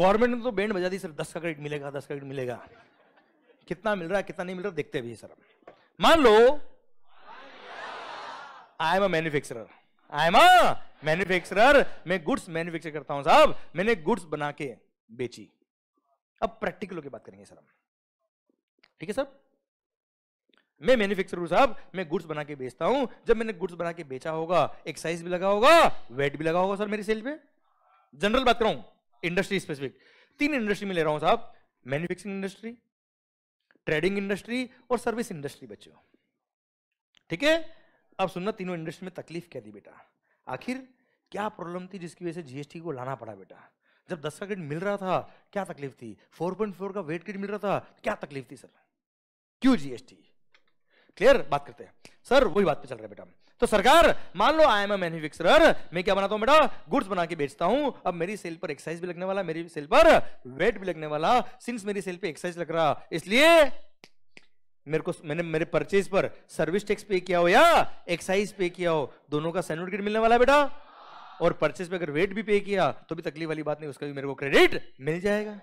गवर्नमेंट ने तो बैंड बजा दी सर दस का क्रेडिट मिलेगा दस का क्रेडिट मिलेगा कितना मिल रहा है कितना नहीं मिल रहा देखते भी सर मान लो I am a manufacturer I am a manufacturer मैं गुड्स मैन्युफैक्चर करता हूं साहब मैंने गुड्स बना के बेची अब प्रैक्टिकलों की बात करेंगे सर हम ठीक है सर मैं मैन्युफैक्चरर हूं साहब मैं गुड्स बना के बेचता हूं जब मैंने गुड्स बना के बेचा होगा एक्साइज भी लगा होगा वेट भी लगा होगा सर मेरी सेल पे जनरल बात कर रहा हूं इंडस्ट्री स्पेसिफिक तीन इंडस्ट्री में ले रहा हूं साहब मैन्युफैक्चरिंग इंडस्ट्री ट्रेडिंग इंडस्ट्री और सर्विस इंडस्ट्री बच्चों ठीक है अब सुनना तीनों इंडस्ट्री में तकलीफ क्या थी बेटा आखिर क्या प्रॉब्लम थी जिसकी वजह से जीएसटी को लाना पड़ा बेटा जब दस का ग्रेड मिल रहा था क्या तकलीफ थी फोर पॉइंट फोर का वेट ग्रेड मिल रहा था क्या तकलीफ थी सर क्यों जीएसटी क्लियर बात करते हैं सर वही बात पे चल रहा है बेटा तो सरकार मान लो आई एम ए मैन्युफैक्चरर मैं क्या बनाता हूं बेटा गुड्स बना के बेचता हूं अब मेरी सेल पर एक्साइज भी लगने वाला मेरी सेल पर वेट भी लगने वाला सिंस मेरी सेल पे एक्साइज लग रहा इसलिए मेरे को मैंने मेरे परचेज पर सर्विस टैक्स पे किया हो या एक्साइज पे किया हो दोनों का सर्टिफिकेट मिलने वाला है बेटा और परचेज पे अगर वेट भी पे किया तो भी तकलीफ वाली बात नहीं उसका भी मेरे को क्रेडिट मिल जाएगा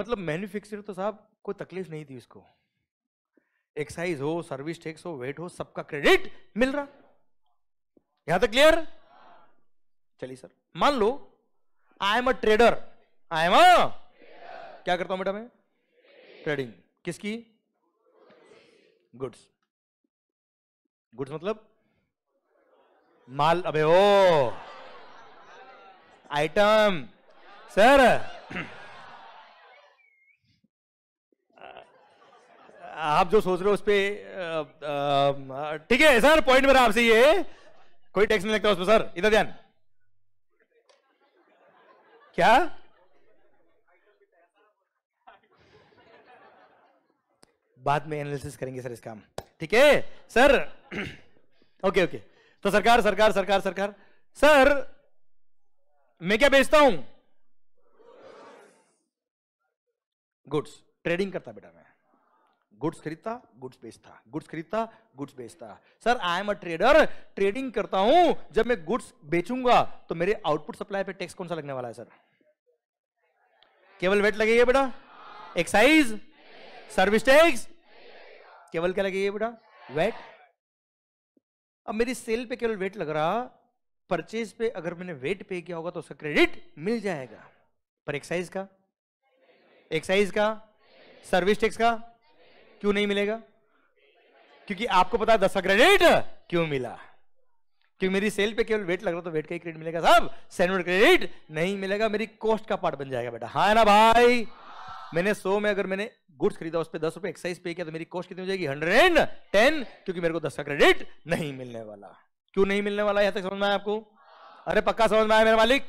मतलब मैन्युफैक्चरर तो साहब कोई तकलीफ नहीं थी उसको एक्साइज हो सर्विस टैक्स हो वेट हो सबका क्रेडिट मिल रहा यहां तक क्लियर चलिए सर मान लो I am a trader I am a क्या करता हूं बेटा मैं ट्रेडिंग किसकी गुड्स गुड्स मतलब माल अबे ओ आइटम सर आप जो सोच रहे हो उस पर ठीक है सर पॉइंट मेरा आपसे ये कोई टैक्स नहीं लगता उस पर सर इधर ध्यान क्या बाद में एनालिसिस करेंगे सर इसका हम ठीक है सर ओके [CLEARS THROAT] ओके तो सरकार सरकार सरकार सरकार सर मैं क्या बेचता हूं गुड्स ट्रेडिंग करता बेटा मैं गुड्स खरीदता गुड्स बेचता गुड्स खरीदता गुड्स बेचता sir I am a trader trading करता हूं जब मैं गुड्स बेचूंगा तो मेरे आउटपुट सप्लाई पे टैक्स कौन सा लगने वाला है सर केवल वेट लगेगा बेटा एक्साइज सर्विस टैक्स केवल क्या लगेगा बेटा वेट अब मेरी सेल पे केवल वेट लग रहा परचेज पे अगर मैंने वेट पे किया होगा तो उसका क्रेडिट मिल जाएगा पर एक्साइज का एक्साइज का सर्विस टैक्स का क्यों नहीं मिलेगा क्योंकि आपको पता है दस का क्रेडिट क्यों मिला क्योंकि मेरी सेल पे केवल वेट लग रहा तो वेट का ही क्रेडिट मिलेगा साहब सैनवर्ड क्रेडिट नहीं मिलेगा मेरी कॉस्ट का पार्ट बन जाएगा बेटा हाँ ना भाई मैंने सो में अगर मैंने गुड्स खरीदा उस पर दस रुपए एक्साइज पे किया तो मेरी कॉस्ट कितनी हो जाएगी हंड्रेड टेन क्योंकि मेरे को दस का क्रेडिट नहीं मिलने वाला क्यों नहीं मिलने वाला यहां तक समझ में आया आपको अरे पक्का समझ में आया मेरा मालिक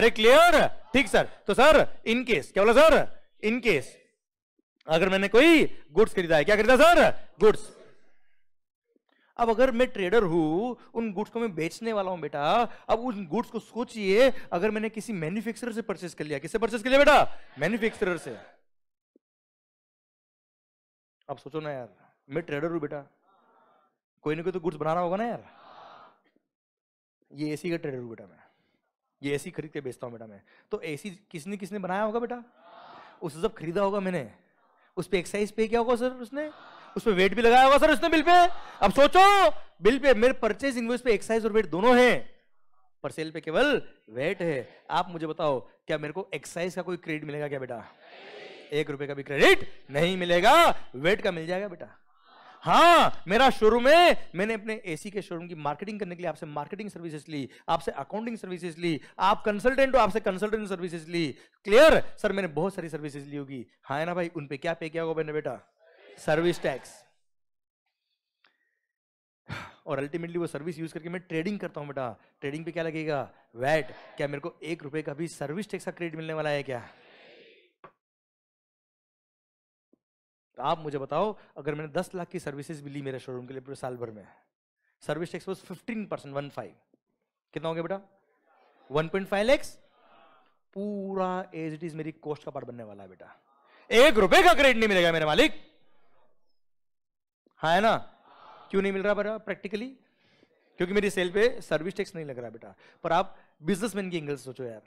अरे क्लियर ठीक सर तो सर इनकेस क्या बोला सर इनकेस अगर मैंने कोई गुड्स खरीदा है क्या खरीदा सर गुड्स अब अगर मैं ट्रेडर हूं उन गुड्स को मैं बेचने वाला हूं बेटा अब उन गुड्स को सोचिए अगर मैंने किसी मैन्युफैक्चरर से परचेस कर लिया किससे परचेस कर लिया बेटा मैन्युफैक्चरर से अब सोचो ना यार मैं ट्रेडर हूँ बेटा कोई ना कोई तो गुड्स बनाना होगा ना यार ये एसी का ट्रेडर हूँ बेटा मैं ये एसी खरीद के बेचता हूँ बेटा मैं तो एसी किसने किसने बनाया होगा बेटा उसे सब खरीदा होगा मैंने उस पर एक्साइज पे किया होगा सर उसने उस पर वेट भी लगाया होगा सर उसने बिल पे अब सोचो बिल पे मेरे परचेज इन्वेस्ट पे एक्साइज और वेट दोनों है पर सेल पे केवल वेट है आप मुझे बताओ क्या मेरे को एक्साइज का कोई क्रेडिट मिलेगा क्या बेटा एक रुपए का भी क्रेडिट नहीं मिलेगा वेट का मिल जाएगा बेटा हाँ मेरा शुरू में मैंने अपने एसी के शोरूम की मार्केटिंग करने के लिए आपसे मार्केटिंग सर्विसेज ली आपसे अकाउंटिंग सर्विसेज ली आप कंसल्टेंट हो आपसे कंसल्टेंट सर्विसेज ली क्लियर सर मैंने बहुत सारी सर्विसेज ली होगी हाँ ना भाई उनपे क्या पे किया होगा मैंने बेटा सर्विस टैक्स और अल्टीमेटली वो सर्विस यूज करके मैं ट्रेडिंग करता हूँ बेटा ट्रेडिंग पे क्या लगेगा वैट क्या मेरे को एक रुपए का भी सर्विस टैक्स का क्रेडिट मिलने वाला है क्या तो आप मुझे बताओ अगर मैंने दस लाख की सर्विसेज भी ली मेरे शोरूम के लिए पूरे साल भर में service tax was fifteen percent one five कितना हो गया बेटा वन पॉइंट फाइव लैक्स पूरा एज इट इज मेरी कॉस्ट का पार्ट बनने वाला है बेटा एक रुपए का क्रेडिट नहीं मिलेगा मेरे मालिक हाँ है ना क्यों नहीं मिल रहा बेटा प्रैक्टिकली क्योंकि मेरी सेल पे सर्विस टैक्स नहीं लग रहा बेटा पर आप बिजनेसमैन की एंगल सोचो यार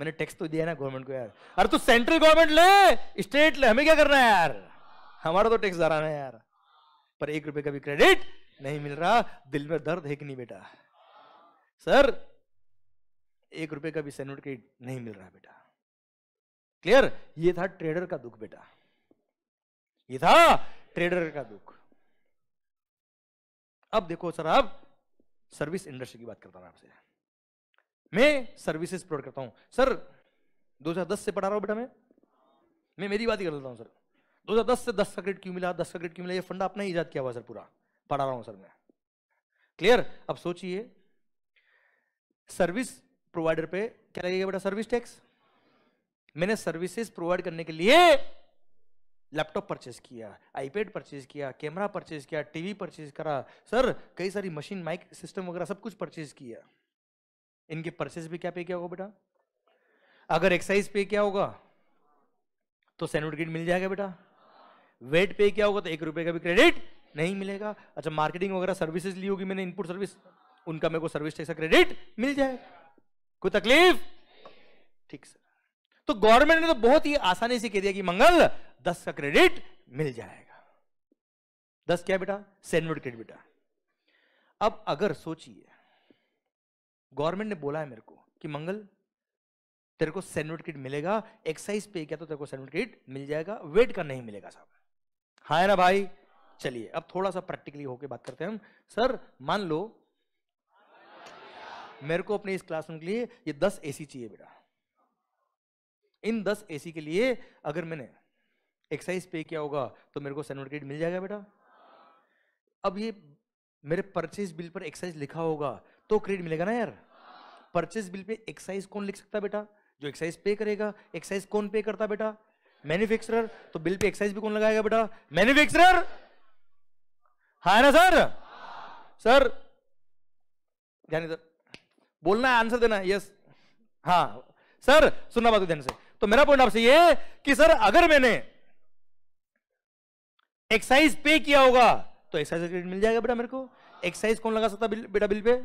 मैंने टैक्स तो दिया ना गवर्नमेंट को यार अरे तू सेंट्रल गवर्नमेंट ले स्टेट ले हमें क्या करना है यार हमारा तो टैक्स जा रहा है यार पर एक रुपए का भी क्रेडिट नहीं मिल रहा दिल में दर्द है कि नहीं बेटा सर एक रुपए का भी सैन्यूट क्रेडिट नहीं मिल रहा बेटा क्लियर ये था ट्रेडर का दुख बेटा ये था ट्रेडर का दुख अब देखो सर आप सर्विस इंडस्ट्री की बात करता हूं आपसे मैं सर्विसेज प्रोवाइड करता हूं सर 2010 से पढ़ा रहा हूं बेटा मैं मैं मेरी बात ही कर लेता हूं सर दो तो हजार दस से दस का क्रेडिट क्यों मिला दस का क्रेडिट क्यों मिला ये फंडा अपना ही ईजाद किया हुआ सर पूरा पढ़ा रहा हूं सर मैं क्लियर अब सोचिए सर्विस प्रोवाइडर पे क्या लगेगा बेटा सर्विस टैक्स मैंने सर्विसेज प्रोवाइड करने के लिए लैपटॉप परचेज किया आईपैड परचेज किया कैमरा परचेज किया टीवी परचेज करा सर कई सारी मशीन माइक सिस्टम वगैरह सब कुछ परचेज किया इनके परचेज भी क्या पे किया होगा बेटा अगर एक्साइज पे क्या होगा तो सैनिफिकेट मिल जाएगा बेटा वेट पे किया होगा तो एक रुपए का भी क्रेडिट नहीं मिलेगा अच्छा मार्केटिंग वगैरह सर्विसेज ली होगी मैंने इनपुट सर्विस उनका मेरे को सर्विस टैक्स का क्रेडिट मिल जाए कोई तकलीफ ठीक सर तो गवर्नमेंट ने तो बहुत ही आसानी से कह दिया कि मंगल दस का क्रेडिट मिल जाएगा दस क्या बेटा सैनवर्ड क्रेडिट बेटा अब अगर सोचिए गवर्नमेंट ने बोला है मेरे को कि मंगल तेरे को सैनवर्ड क्रेडिट मिलेगा एक्साइज पे किया तो तेरे को सैनवर्ड क्रेडिट मिल जाएगा वेट का नहीं मिलेगा साहब है ना भाई चलिए अब थोड़ा सा प्रैक्टिकली होके बात करते हैं हम सर मान लो मेरे को अपने इस क्लासरूम के लिए ये दस एसी चाहिए बेटा इन दस एसी के लिए अगर मैंने एक्साइज पे किया होगा तो मेरे को सर्टिफिकेट मिल जाएगा बेटा अब ये मेरे परचेज बिल पर एक्साइज लिखा होगा तो क्रेडिट मिलेगा ना यार परचेज बिल पे एक्साइज कौन लिख सकता बेटा जो एक्साइज पे करेगा एक्साइज कौन पे करता बेटा मैन्युफैक्चरर तो बिल पे एक्साइज भी कौन लगाएगा बेटा मैन्युफैक्चरर हाँ ना सर सर ध्यान इधर बोलना है आंसर देना यस हाँ सर सुनना बात ध्यान से तो मेरा पॉइंट आपसे ये कि सर अगर मैंने एक्साइज पे किया होगा तो एक्साइज क्रेडिट मिल जाएगा बेटा मेरे को एक्साइज कौन लगा सकता बिल बेटा बिल पे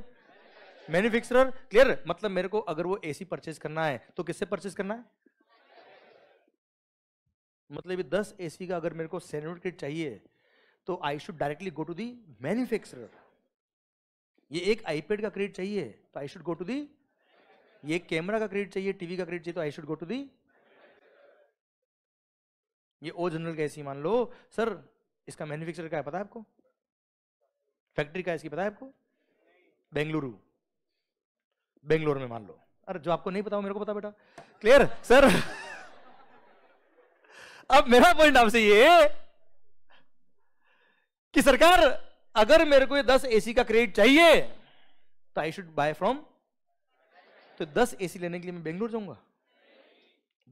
मैन्युफैक्चरर क्लियर मतलब मेरे को अगर वो एसी परचेज करना है तो किससे परचेज करना है मतलब ये दस ए का अगर मेरे को सैनिट किट चाहिए तो I should directly go to the manufacturer ये एक आईपैड का क्रेडिट चाहिए तो आई शुड गो टू दी ये एक कैमरा का क्रेडिट चाहिए टीवी का क्रेडिट चाहिए तो आई शुड गो टू दी ये ओ जनरल कैसी मान लो सर इसका मैन्युफैक्चरर का है पता है आपको फैक्ट्री का है इसकी पता है आपको बेंगलुरु बेंगलोर में मान लो अरे जो आपको नहीं पता हो मेरे को पता बेटा क्लियर सर अब मेरा पॉइंट आपसे ये कि सरकार अगर मेरे को ये दस एसी का क्रेडिट चाहिए तो आई शुड बाय फ्रॉम तो दस एसी लेने के लिए मैं बेंगलोर जाऊंगा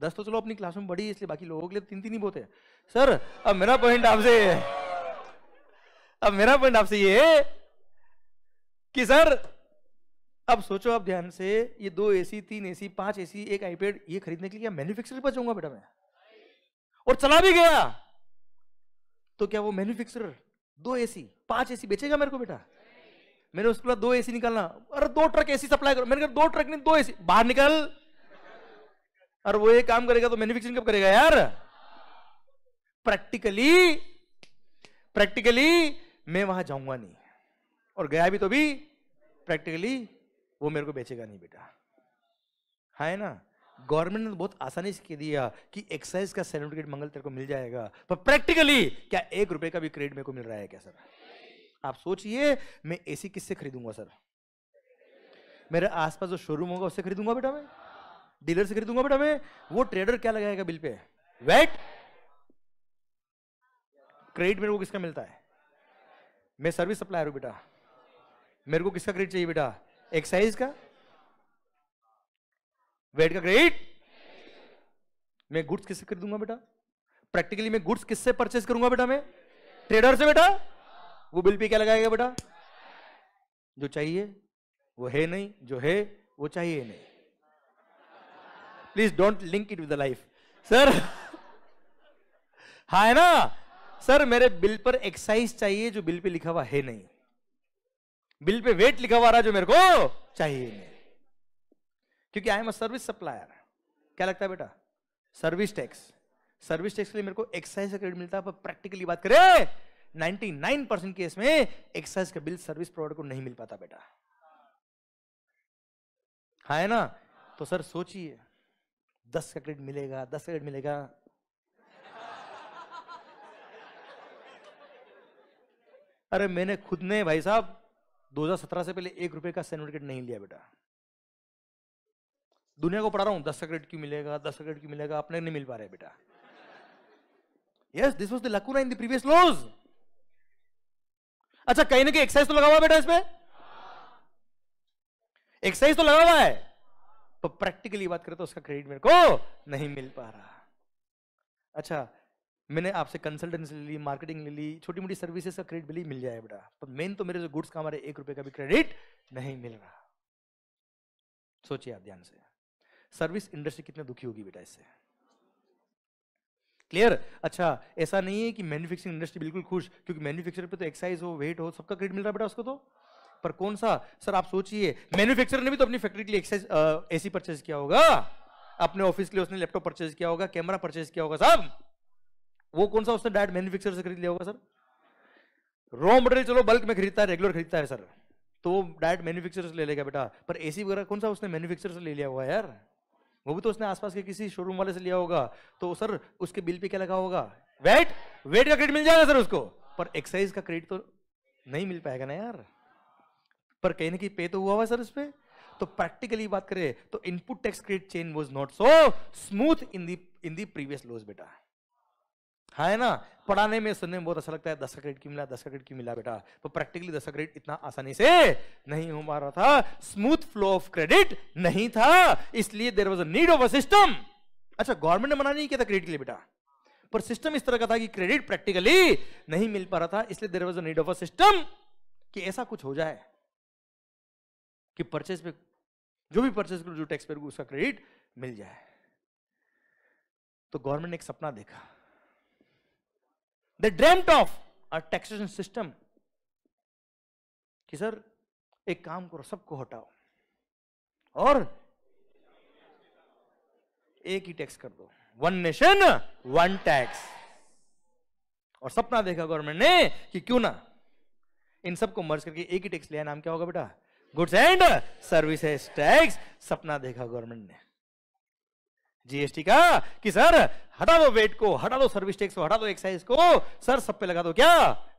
दस तो चलो अपनी क्लास में बड़ी इसलिए बाकी लोगों के लिए तीन तीन ही बहुत है सर अब मेरा पॉइंट आपसे अब मेरा पॉइंट आपसे ये कि सर अब सोचो आप ध्यान से ये दो एसी तीन एसी पांच एसी एक आईपैड ये खरीदने के लिए मैन्युफैक्चरर पर जाऊंगा बेटा मैं और चला भी गया तो क्या वो मैन्युफैक्चरर दो एसी पांच एसी बेचेगा मेरे को बेटा मैंने उसके बाद दो एसी निकालना अरे दो ट्रक एसी सप्लाई करो मैंने कहा दो ट्रक नहीं दो एसी बाहर निकल और वो ये काम करेगा तो मैन्युफैक्चरिंग कब करेगा यार प्रैक्टिकली प्रैक्टिकली मैं वहां जाऊंगा नहीं और गया भी तो भी प्रैक्टिकली वो मेरे को बेचेगा नहीं बेटा है ना गवर्नमेंट ने तो बहुत आसानी से कह दिया कि एक्साइज का सर्टिफिकेट मंगल तेरे को मिल जाएगा पर प्रैक्टिकली क्या एक रुपए का भी क्रेडिट मेरे को मिल रहा है क्या सर आप सोचिए मैं एसी किससे खरीदूंगा सर मेरे आसपास जो शोरूम होगा उससे खरीदूंगा बेटा मैं डीलर से खरीदूंगा बेटा मैं वो ट्रेडर क्या लगाएगा बिल पे वेट क्रेडिट मेरे को किसका मिलता है मैं सर्विस सप्लायर हूं बेटा मेरे को किसका क्रेडिट चाहिए बेटा एक्साइज का वेट का ग्रेट मैं गुड्स किससे खरीदूंगा बेटा प्रैक्टिकली मैं गुड्स किससे परचेस करूंगा बेटा मैं ट्रेडर से बेटा वो बिल पे क्या लगाएगा बेटा जो चाहिए वो है नहीं जो है वो चाहिए नहीं please don't link it with life sir हा है ना सर मेरे बिल पर एक्साइज चाहिए जो बिल पे लिखा हुआ है नहीं बिल पे वेट लिखा हुआ रहा जो मेरे को चाहिए नहीं क्योंकि I am a service supplier क्या लगता है बेटा सर्विस टैक्स सर्विस टैक्स के लिए मेरे को एक्साइज का क्रेडिट मिलता है पर प्रैक्टिकली बात करें नाइनटी नाइन परसेंट केस में एक्साइज का बिल सर्विस प्रोवाइडर को नहीं मिल पाता बेटा हा है ना तो सर सोचिए दस का क्रेडिट मिलेगा दस का क्रेडिट मिलेगा अरे मैंने खुद ने भाई साहब 2017 से पहले एक रुपए का सर्टिफिकेट नहीं लिया बेटा दुनिया को पढ़ा रहा हूं दस का क्रेडिट क्यों मिलेगा दस का क्रेडिट क्यों मिलेगा अपने नहीं मिल पा रहे बेटा yes this was the lacuna in the previous laws अच्छा कहीं ना कहीं एक्सरसाइज तो लगा हुआ बेटा इसमें एक्सरसाइज तो लगा हुआ है पर प्रैक्टिकली बात करें तो उसका क्रेडिट मेरे को नहीं मिल पा रहा अच्छा मैंने आपसे कंसल्टेंसी ले ली मार्केटिंग ले ली छोटी मोटी सर्विसेज का क्रेडिट मिली मिल जाए बेटा पर मेन तो मेरे जो गुड्स का हमारे एक रुपए का भी क्रेडिट नहीं मिल रहा सोचिए आप ध्यान से सर्विस इंडस्ट्री कितने दुखी होगी बेटा इससे क्लियर अच्छा ऐसा नहीं है कि मैन्युफैक्चरिंग इंडस्ट्री बिल्कुल खुश क्योंकि मैन्युफैक्चरर पे तो एक्साइज हो वेट हो सबका क्रेडिट मिल रहा है बेटा उसको तो पर कौन सा सर आप सोचिए मैन्युफैक्चरर ने भी तो अपनी फैक्ट्री के लिए एक्साइज एसी परचेज किया होगा अपने ऑफिस के लिए उसने लैपटॉप परचेज किया होगा कैमरा परचेज किया होगा सब वो कौन सा उसने डायरेक्ट मैन्युफैक्चरर से खरीद लिया होगा सर रॉ मटेरियल चलो बल्क में खरीदता है रेगुलर खरीदता है सर तो डायरेक्ट मैन्युफैक्चरर से ले लेगा बेटा पर एसी वगैरह कौन सा उसने मैन्युफैक्चरर से ले लिया हुआ यार वो भी तो उसने आसपास के किसी शोरूम वाले से लिया होगा तो सर उसके बिल पे क्या लगा होगा वेट वेट का क्रेडिट मिल जाएगा सर उसको पर एक्साइज का क्रेडिट तो नहीं मिल पाएगा ना यार पर कहीं ना कहीं पे तो हुआ हुआ सर उस पर तो प्रैक्टिकली बात करें तो input tax credit chain was not so smooth in the in the previous laws बेटा है ना पढ़ाने में सुनने में बहुत अच्छा लगता है दस क्रेडिट की मिला दस क्रेडिट की मिला बेटा तो प्रैक्टिकली दस क्रेडिट इतना आसानी से नहीं हो पा रहा था स्मूथ फ्लो ऑफ क्रेडिट नहीं था इसलिए there was a need of a system अच्छा गवर्नमेंट ने मना नहीं किया था क्रेडिट के लिए बेटा पर सिस्टम इस तरह का था कि क्रेडिट प्रैक्टिकली नहीं मिल पा रहा था इसलिए there was a need of a system कि ऐसा कुछ हो जाए कि परचेस पे जो भी परचेस करो जो टैक्स पे उसका क्रेडिट मिल जाए तो गवर्नमेंट ने एक सपना देखा they dreamt of a taxation system कि सर एक काम करो सबको हटाओ और एक ही टैक्स कर दो वन नेशन वन टैक्स और सपना देखा गवर्नमेंट ने कि क्यों ना इन सबको मर्ज करके एक ही टैक्स लिया नाम क्या होगा बेटा गुड्स एंड सर्विसेज टैक्स सपना देखा गवर्नमेंट ने जीएसटी का कि सर हटा दो वेट को हटा दो सर्विस टैक्स को हटा दो एक्साइज को सर सब पे लगा दो क्या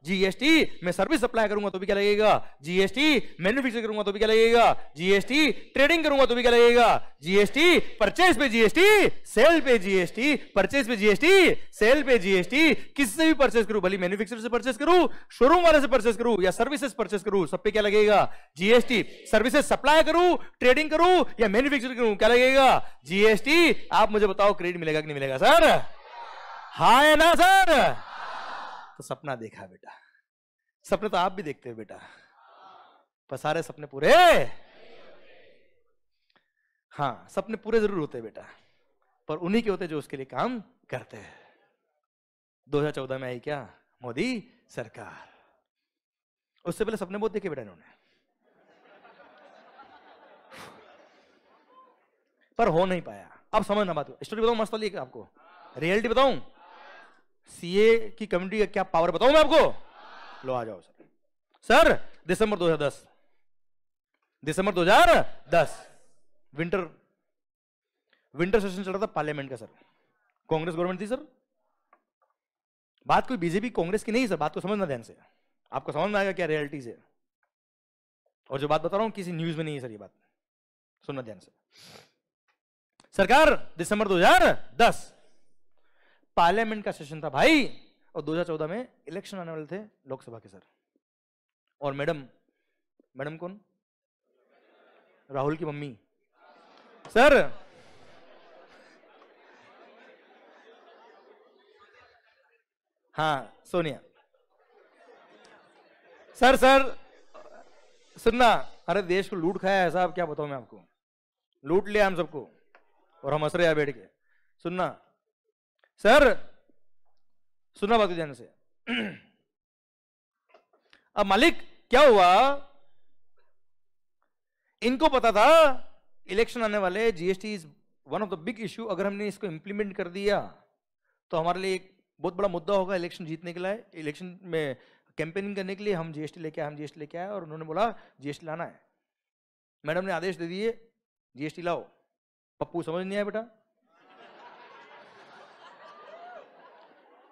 जीएसटी मैं सर्विस सप्लाई करूंगा तो भी क्या लगेगा जीएसटी मैन्युफैक्चर करूंगा तो भी क्या लगेगा जीएसटी ट्रेडिंग करूंगा तो भी क्या लगेगा जीएसटी परचेज पे जीएसटी सेल पे जीएसटी परचेज पे जीएसटी सेल पे जीएसटी किससे भी परचेज करूं भले मैन्युफैक्चर से परचेज करूं शोरूम वाले से परचेज करूं या सर्विसेज परचेज करूं सब पे क्या लगेगा जीएसटी सर्विसेज सप्लाई करूं ट्रेडिंग करूं या मैन्युफैक्चर करूं क्या लगेगा जीएसटी आप मुझे बताओ क्रेडिट मिलेगा कि नहीं मिलेगा सर सर ना सर तो सपना देखा बेटा सपने तो आप भी देखते हो बेटा पर सारे सपने पूरे हाँ सपने पूरे जरूर होते हैं बेटा पर उन्हीं के होते जो उसके लिए काम करते हैं 2014 में आई क्या मोदी सरकार उससे पहले सपने बहुत देखे बेटा इन्होंने पर हो नहीं पाया अब समझना बात स्टोरी बताऊं मस्त वाली आपको रियलिटी बताऊं सीए की कम्युनिटी का क्या पावर बताऊं मैं आपको लो आ जाओ sir sir December 2010 December 2010 winter winter session चल रहा था पार्लियामेंट का सर कांग्रेस गवर्नमेंट थी सर बात कोई बीजेपी कांग्रेस की नहीं सर बात को समझना ध्यान से आपको समझ में आएगा क्या रियलिटी है और जो बात बता रहा हूं किसी न्यूज में नहीं है सर ये बात सुनना ध्यान से सरकार दिसंबर 2010 पार्लियामेंट का सेशन था भाई और 2014 में इलेक्शन आने वाले थे लोकसभा के सर और मैडम मैडम कौन राहुल की मम्मी सर हाँ सोनिया सर सर सुनना अरे देश को लूट खाया है साहब क्या बताऊं मैं आपको लूट लिया हम सबको और हम हंस रहे हैं बैठ के सुनना सर सुना बात ध्यान से [CLEARS THROAT] अब मालिक क्या हुआ इनको पता था इलेक्शन आने वाले GST is one of the big issue अगर हमने इसको इम्प्लीमेंट कर दिया तो हमारे लिए एक बहुत बड़ा मुद्दा होगा इलेक्शन जीतने के लिए इलेक्शन में कैंपेनिंग करने के लिए हम जीएसटी लेके आए हम जीएसटी लेके आए और उन्होंने बोला जीएसटी लाना है मैडम ने आदेश दे दिए जीएसटी लाओ पप्पू समझ नहीं आया बेटा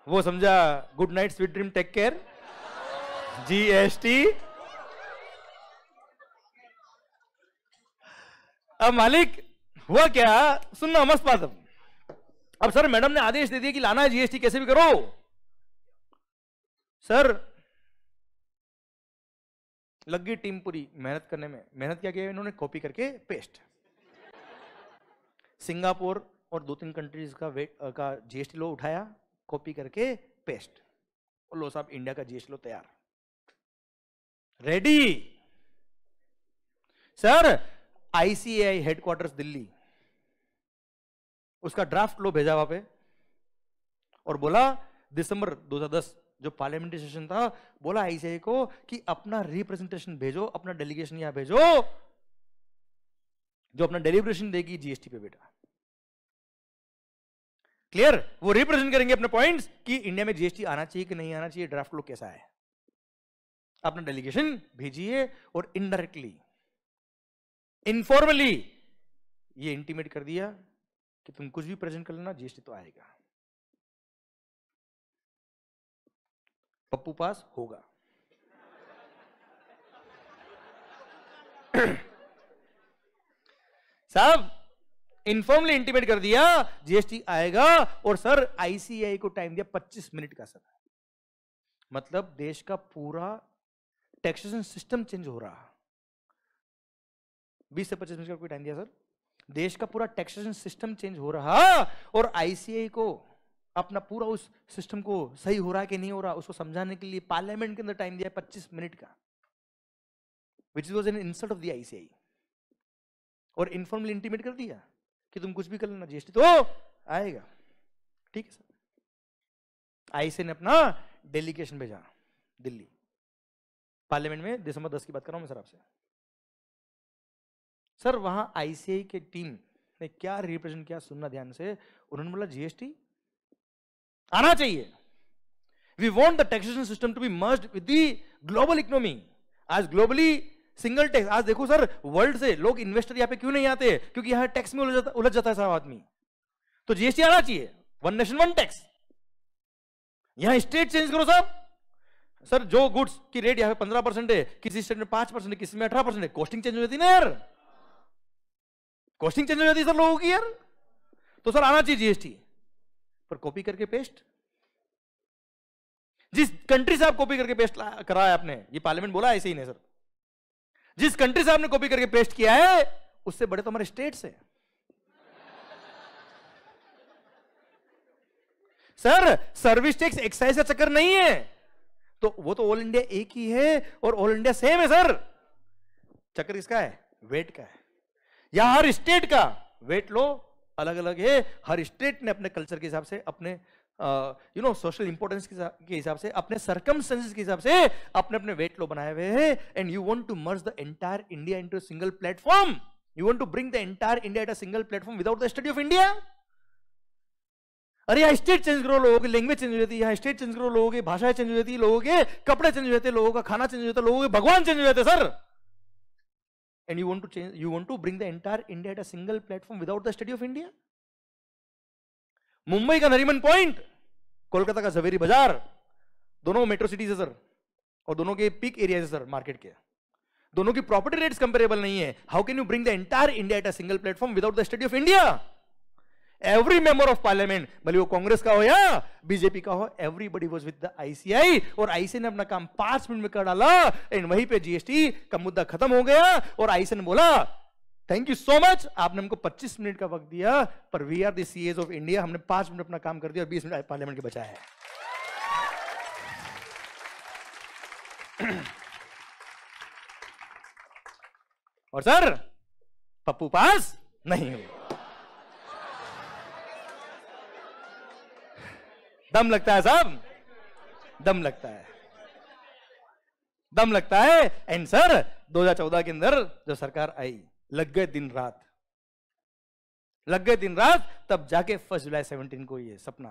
वो समझा good night sweet dream take care G S T अब मालिक हुआ क्या सुनना मस्त बात अब अब सर मैडम ने आदेश दे दिया कि लाना है जीएसटी कैसे भी करो सर लग गई टीम पूरी मेहनत करने में मेहनत क्या किया इन्होंने कॉपी करके पेस्ट सिंगापुर और दो तीन कंट्रीज का वेट का जीएसटी लो उठाया कॉपी करके पेस्ट और लो साहब इंडिया का जीएस लो तैयार ready sir ICI headquarter Delhi उसका ड्राफ्ट लो भेजा वहां पे और बोला दिसंबर 2010 जो पार्लियामेंट्री सेशन था बोला आईसीआई को कि अपना रिप्रेजेंटेशन भेजो अपना डेलीगेशन यहां भेजो जो अपना डेलीब्रेशन देगी जीएसटी पे बेटा क्लियर वो रिप्रेजेंट करेंगे अपने पॉइंट्स कि इंडिया में जीएसटी आना चाहिए कि नहीं आना चाहिए ड्राफ्ट लो कैसा है अपना डेलीगेशन भेजिए और इनडायरेक्टली इनफॉर्मली ये इंटीमेट कर दिया कि तुम कुछ भी प्रेजेंट कर लेना जीएसटी तो आएगा पप्पू पास होगा [COUGHS] साहब इन्फॉर्मली इंटीमेट कर दिया जीएसटी आएगा और सर आईसीआई को टाइम दिया 25 मिनट का समय मतलब देश का पूरा टैक्सेशन सिस्टम चेंज हो रहा 20 से 25 मिनट का कोई टाइम दिया सर देश का पूरा टैक्सेशन सिस्टम चेंज हो रहा और आईसीआई को अपना पूरा उस सिस्टम को सही हो रहा है कि नहीं हो रहा उसको समझाने के लिए पार्लियामेंट के अंदर टाइम दिया पच्चीस मिनट का which was an insult of the ICI और इन्फॉर्मली इंटीमेट कर दिया कि तुम कुछ भी कर लेना जीएसटी तो आएगा ठीक है सर आईसी ने अपना डेलीगेशन भेजा दिल्ली पार्लियामेंट में दिसंबर दस की बात कर रहा हूं मैं सर आपसे सर वहां आईसीआई के टीम ने क्या रिप्रेजेंट किया सुनना ध्यान से उन्होंने बोला जीएसटी आना चाहिए we want the taxation system to be merge with the global economy आज ग्लोबली सिंगल टैक्स आज देखो सर वर्ल्ड से लोग इन्वेस्टर यहाँ पे क्यों नहीं आते क्योंकि यहाँ टैक्स में उलझ जाता है सब आदमी तो जीएसटी आना चाहिए वन नेशन वन टैक्स यहां स्टेट चेंज करो सर सर जो गुड्स की रेट यहाँ पे पंद्रह परसेंट है किसी स्टेट में पांच परसेंट किसी में अठारह परसेंट है कॉस्टिंग चेंज हो जाती ना यार कॉस्टिंग चेंज हो जाती सर लोगों की यार तो सर आना चाहिए जीएसटी पर कॉपी करके पेस्ट जिस कंट्री से आप कॉपी करके पेस्ट कराया आपने ये पार्लियामेंट बोला ऐसे ही नहीं सर जिस कंट्री से आपने कॉपी करके पेस्ट किया है उससे बड़े तो हमारे स्टेट से सर सर्विस टैक्स एक्साइज का चक्कर नहीं है तो वो तो ऑल इंडिया एक ही है और ऑल इंडिया सेम है सर चक्कर किसका है वेट का है या हर स्टेट का वेट लो अलग अलग है हर स्टेट ने अपने कल्चर के हिसाब से अपने यू नो सोशल इंपोर्टेंस के हिसाब से अपने सरकम के हिसाब से अपने अपने वेट लो बनाए हुए हैं and you want to merge the entire India into single platform you want to bring the entire India at single platform without the study of India अरे यहाँ स्टेट चेंज करो लोगों की लैंग्वेज चेंज हो जाती है यहाँ स्टेट चेंज करो लोगों की भाषाएं चेंज हो जाती है लोगों के कपड़े चेंज हो जाते हैं लोगों का खाना चेंज हो जाता है लोगों के भगवान चेंज हो जाते sir and you want to change you want to bring the entire India at a single platform without the study of India Mumbai का नरीमन पॉइंट कोलकाता का जवेरी बाजार दोनों मेट्रो सिटीज है सर और दोनों के पीक एरिया है सर मार्केट के दोनों की प्रॉपर्टी रेट्स कंपेरेबल नहीं है how can you bring the entire India at a single platform without the study of India every member of parliament भले वो कांग्रेस का हो या बीजेपी का हो एवरीबडी वॉज विद आईसीआई और आईसीआई ने अपना काम पांच मिनट में कर डाला एंड वहीं पे जीएसटी का मुद्दा खत्म हो गया और आईसीआई ने बोला थैंक यू सो मच आपने हमको 25 मिनट का वक्त दिया पर we are the age of India हमने पांच मिनट अपना काम कर दिया और बीस मिनट पार्लियामेंट के बचाया है [CLEARS THROAT] और सर पप्पू पास नहीं हुए दम लगता है साहब दम लगता है दम लगता है एंड सर 2014 के अंदर जो सरकार आई लग गए दिन रात लग गए दिन रात तब जाके फर्स्ट जुलाई सेवनटीन को ये सपना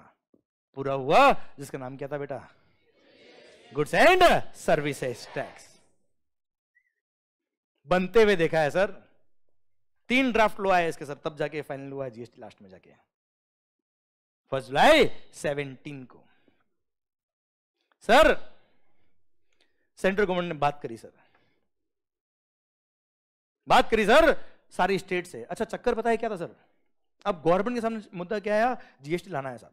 पूरा हुआ जिसका नाम क्या था बेटा गुड्स एंड सर्विस टैक्स बनते हुए देखा है सर तीन ड्राफ्ट लो आया इसके सर तब जाके फाइनल हुआ जीएसटी लास्ट में जाके फर्स्ट जुलाई सेवनटीन को सर सेंट्रल गवर्नमेंट ने बात करी सर बात करी सर सारी स्टेट से अच्छा चक्कर पता है क्या था सर अब गवर्नमेंट के सामने मुद्दा क्या आया जीएसटी लाना है सर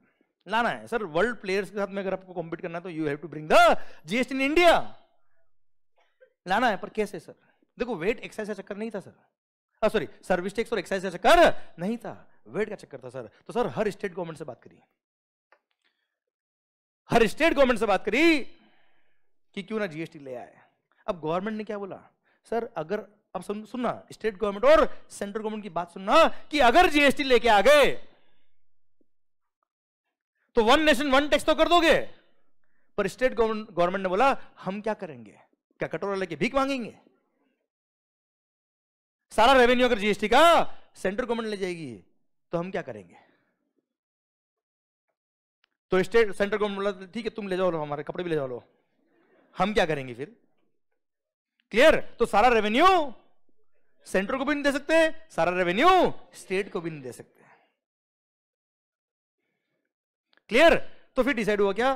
लाना है सर वर्ल्ड प्लेयर्स के साथ में अगर आपको कॉम्पीट करना है तो you have to bring the GST in India लाना है पर कैसे सर देखो वेट एक्साइज का चक्कर नहीं था सर सॉरी सर्विस टैक्स और एक्साइज का चक्कर नहीं था वेट का चक्कर था सर तो सर हर स्टेट गवर्नमेंट से बात करी हर स्टेट गवर्नमेंट से बात करी कि क्यों ना जीएसटी ले आए अब गवर्नमेंट ने क्या बोला सर अगर अब सुन, सुनना स्टेट गवर्नमेंट और सेंट्रल गवर्नमेंट की बात सुनना कि अगर जीएसटी लेके आ गए तो वन नेशन वन टैक्स तो कर दोगे पर स्टेट गवर्नमेंट ने बोला हम क्या करेंगे क्या कटोरा लेके भीख मांगेंगे सारा रेवेन्यू अगर जीएसटी का सेंट्रल गवर्नमेंट ले जाएगी तो हम क्या करेंगे तो स्टेट सेंट्रल गवर्नमेंट बोला ठीक है तुम ले जाओ लो हमारे कपड़े भी ले जाओ लो हम क्या करेंगे फिर क्लियर तो सारा रेवेन्यू सेंटर को भी नहीं दे सकते सारा रेवेन्यू स्टेट को भी नहीं दे सकते क्लियर तो फिर डिसाइड हुआ क्या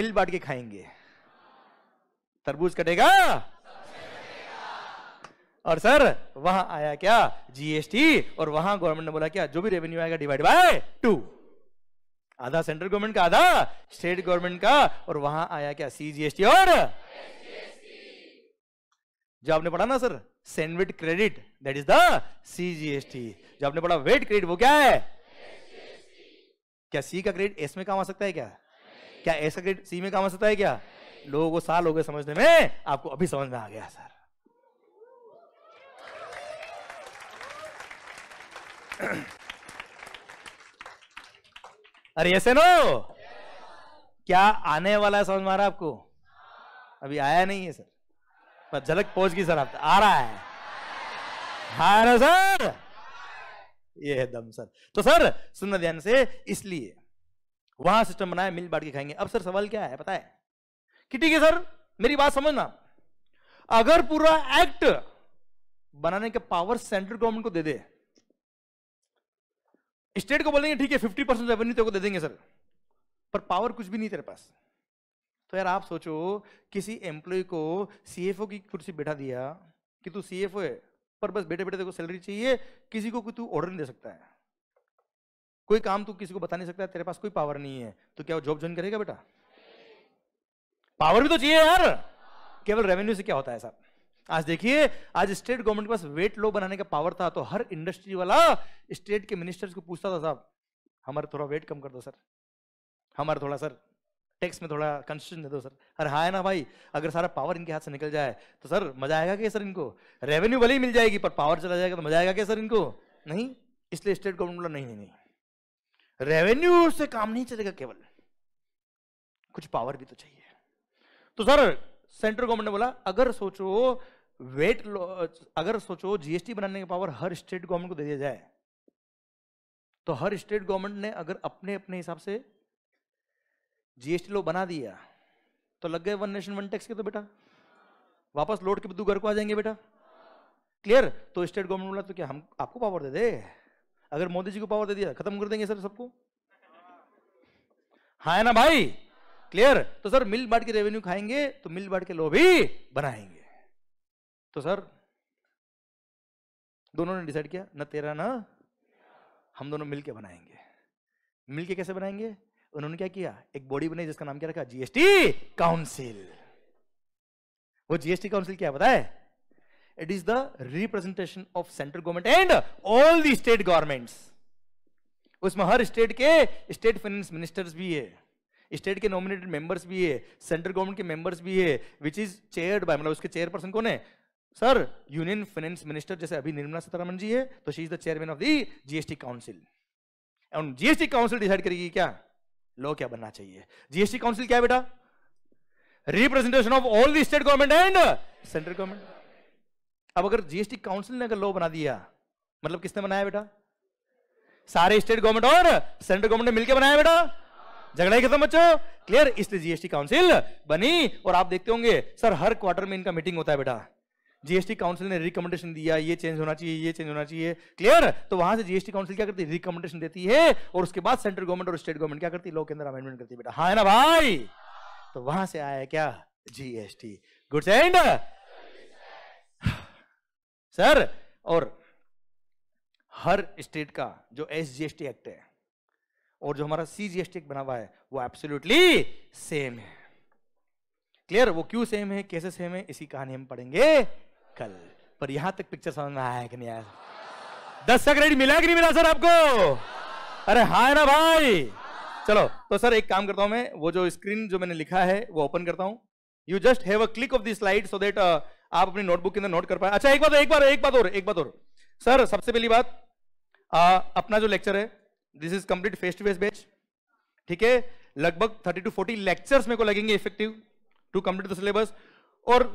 मिल बांट के खाएंगे तरबूज कटेगा और सर वहां आया क्या जीएसटी और वहां गवर्नमेंट ने बोला क्या जो भी रेवेन्यू आएगा डिवाइड बाय टू आधा सेंट्रल गवर्नमेंट का आधा स्टेट गवर्नमेंट का और वहां आया क्या सीजीएसटी और जो आपने पढ़ा ना sir sandwich credit that is the CGST जो आपने पढ़ा वेट क्रेडिट वो क्या है क्या सी का क्रेडिट एस में काम आ सकता है क्या क्या एस का क्रेडिट सी में काम आ सकता है क्या लोगों को साल हो गए समझने में आपको अभी समझ में आ गया सर [CLEARS THROAT] अरे ऐसे नो क्या आने वाला है समझ मारा आपको अभी आया नहीं है सर पर झलक पहुंच गई सर आप आ रहा है हाँ ना सर ये है दम सर तो सर सुनना ध्यान से इसलिए वहां सिस्टम बनाया मिल बांट के खाएंगे अब सर सवाल क्या है पता है कि ठीक है सर मेरी बात समझना अगर पूरा एक्ट बनाने के पावर सेंट्रल गवर्नमेंट को दे दे स्टेट को बोलेंगे ठीक है फिफ्टी परसेंट रेवेन्यू तेरे को दे देंगे सर पर पावर कुछ भी नहीं तेरे पास तो यार आप सोचो किसी एम्प्लॉय को सीएफओ की कुर्सी बैठा दिया कि तू सीएफओ है पर बस बेटे बेटे तेरे को सैलरी चाहिए किसी को तू ऑर्डर नहीं दे सकता है कोई काम तू किसी को बता नहीं सकता तेरे पास कोई पावर नहीं है तो क्या वो जॉब ज्वाइन करेगा बेटा पावर भी तो चाहिए यार केवल रेवेन्यू से क्या होता है सर आज देखिए आज स्टेट गवर्नमेंट के पास वेट लो बनाने का पावर था तो हर इंडस्ट्री वाला स्टेट के मिनिस्टर्स को पूछता था साहब हमारा थोड़ा वेट कम कर दो सर हमारा थोड़ा सर टेक्स्ट में थोड़ा कंस्ट्रक्शन दे दो सर अरे हाँ ना भाई अगर सारा पावर इनके हाथ से निकल जाए तो सर मजा आएगा क्या सर इनको रेवेन्यू भले ही मिल जाएगी पर पावर चला जाएगा तो मजा आएगा क्या सर इनको नहीं इसलिए स्टेट गवर्नमेंट बोला नहीं नहीं रेवेन्यू से काम नहीं चलेगा केवल कुछ पावर भी तो चाहिए तो सर सेंट्रल गवर्नमेंट ने बोला अगर सोचो वेट अगर सोचो जीएसटी बनाने की पावर हर स्टेट गवर्नमेंट को दे दिया जाए तो हर स्टेट गवर्नमेंट ने अगर अपने अपने हिसाब से जीएसटी लो बना दिया तो लग गए वन नेशन वन टैक्स के तो बेटा वापस लौट के बुद्धू घर को आ जाएंगे बेटा क्लियर तो स्टेट गवर्नमेंट बोला तो क्या हम आपको पावर दे दे अगर मोदी जी को पावर दे दिया खत्म कर देंगे सर सबको हाँ है ना भाई क्लियर तो सर मिल बांट के रेवेन्यू खाएंगे तो मिल बांट के लो भी बनाएंगे तो सर दोनों ने डिसाइड किया ना तेरा ना हम दोनों मिल के बनाएंगे मिलके कैसे बनाएंगे उन्होंने क्या किया एक बॉडी बनाई जिसका नाम क्या रखा जीएसटी काउंसिल वो जीएसटी काउंसिल क्या बताए it is the representation of central government and all the state governments उसमें हर स्टेट के स्टेट फाइनेंस मिनिस्टर्स भी है स्टेट के नॉमिनेटेड मेंबर्स भी है सेंट्रल गवर्नमेंट के मेंबर्स भी है विच इज चेयर्ड बाय मतलब उसके चेयरपर्सन कौन है सर यूनियन फाइनेंस मिनिस्टर जैसे अभी निर्मला सीतारामन जी है तो she is the chairman of the GST council and GST council decide करेगी क्या लॉ क्या बनना चाहिए जीएसटी काउंसिल क्या है बेटा representation of all the state government and central government अब अगर जीएसटी काउंसिल ने अगर लॉ बना दिया मतलब किसने बनाया बेटा सारे स्टेट गवर्नमेंट और सेंट्रल गवर्नमेंट ने मिलकर बनाया बेटा झगड़ा ही खत्म बच्चों क्लियर इसलिए जीएसटी काउंसिल बनी और आप देखते होंगे सर हर क्वार्टर में इनका मीटिंग होता है बेटा जीएसटी काउंसिल ने रिकमेंडेशन दिया ये चेंज होना चाहिए ये चेंज होना चाहिए क्लियर तो वहां से जीएसटी काउंसिल क्या करती है रिकमेंडेशन देती है और उसके बाद सेंट्रल गवर्नमेंट और स्टेट गवर्नमेंट क्या करती है लॉ के अंदर अमेंडमेंट करती है बेटा हाँ है ना भाई तो वहां से आया क्या जीएसटी गुड एंड सर और हर स्टेट का जो एस जीएसटी एक्ट है और जो हमारा सी जीएसटी एक्ट बना हुआ है वो एब्सोल्युटली सेम है क्लियर वो क्यों सेम है कैसे सेम है इसी कहानी हम पढ़ेंगे कल पर यहां तक पिक्चर समझ में आया कि नहीं आया दस का क्रेडिट मिला कि नहीं मिला सर आपको अरे हाँ ना भाई चलो तो सर एक काम करता हूं मैं वो जो स्क्रीन जो मैंने लिखा है वो ओपन करता हूं you just have a click of this slide so that आप अपनी नोटबुक के अंदर नोट कर पाए अच्छा एक बात एक बार एक बात और एक बात और सर सबसे पहली बात आ, अपना जो लेक्चर है this is complete face to face batch ठीक है लगभग थर्टी टू फोर्टी लेक्चर्स मेरे को लगेंगे effective to complete the syllabus और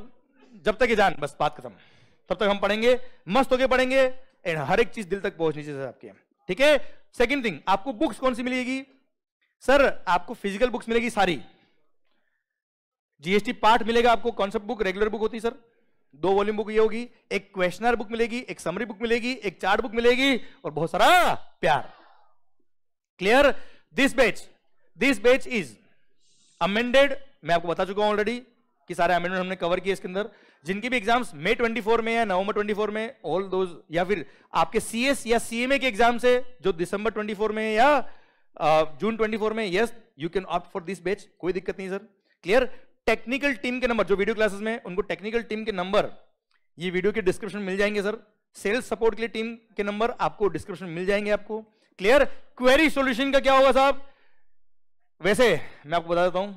जब तक ये जान बस बात खत्म तब तक हम पढ़ेंगे मस्त होके पढ़ेंगे एंड हर एक चीज दिल तक पहुंचनी चाहिए सर आपके ठीक है सेकंड थिंग आपको बुक्स कौन सी मिलेगी सर आपको फिजिकल बुक्स मिलेगी सारी जीएसटी पार्ट मिलेगा आपको कॉन्सेप्ट बुक रेगुलर बुक होती है सर दो वॉल्यूम बुक ये होगी एक क्वेश्चनर बुक मिलेगी एक समरी बुक मिलेगी एक चार्ट बुक मिलेगी और बहुत सारा प्यार clear this batch this batch is amended मैं आपको बता चुका हूं ऑलरेडी कि सारे अमेंडमेंट हमने कवर किए इसके अंदर जिनकी भी एग्जाम्स मे 24 में या नवंबर 24 में ऑल दो या फिर आपके सीएस या सीएमए के एग्जाम्स है जो दिसंबर 24 में या जून uh, 24 में yes you can opt for this batch कोई दिक्कत नहीं सर क्लियर टेक्निकल टीम के नंबर जो वीडियो क्लासेस में उनको टेक्निकल टीम के नंबर ये वीडियो के डिस्क्रिप्शन मिल जाएंगे सर सेल्स सपोर्ट के लिए टीम के नंबर आपको डिस्क्रिप्शन मिल जाएंगे आपको क्लियर क्वेरी सॉल्यूशन का क्या होगा साहब वैसे मैं आपको बता देता हूं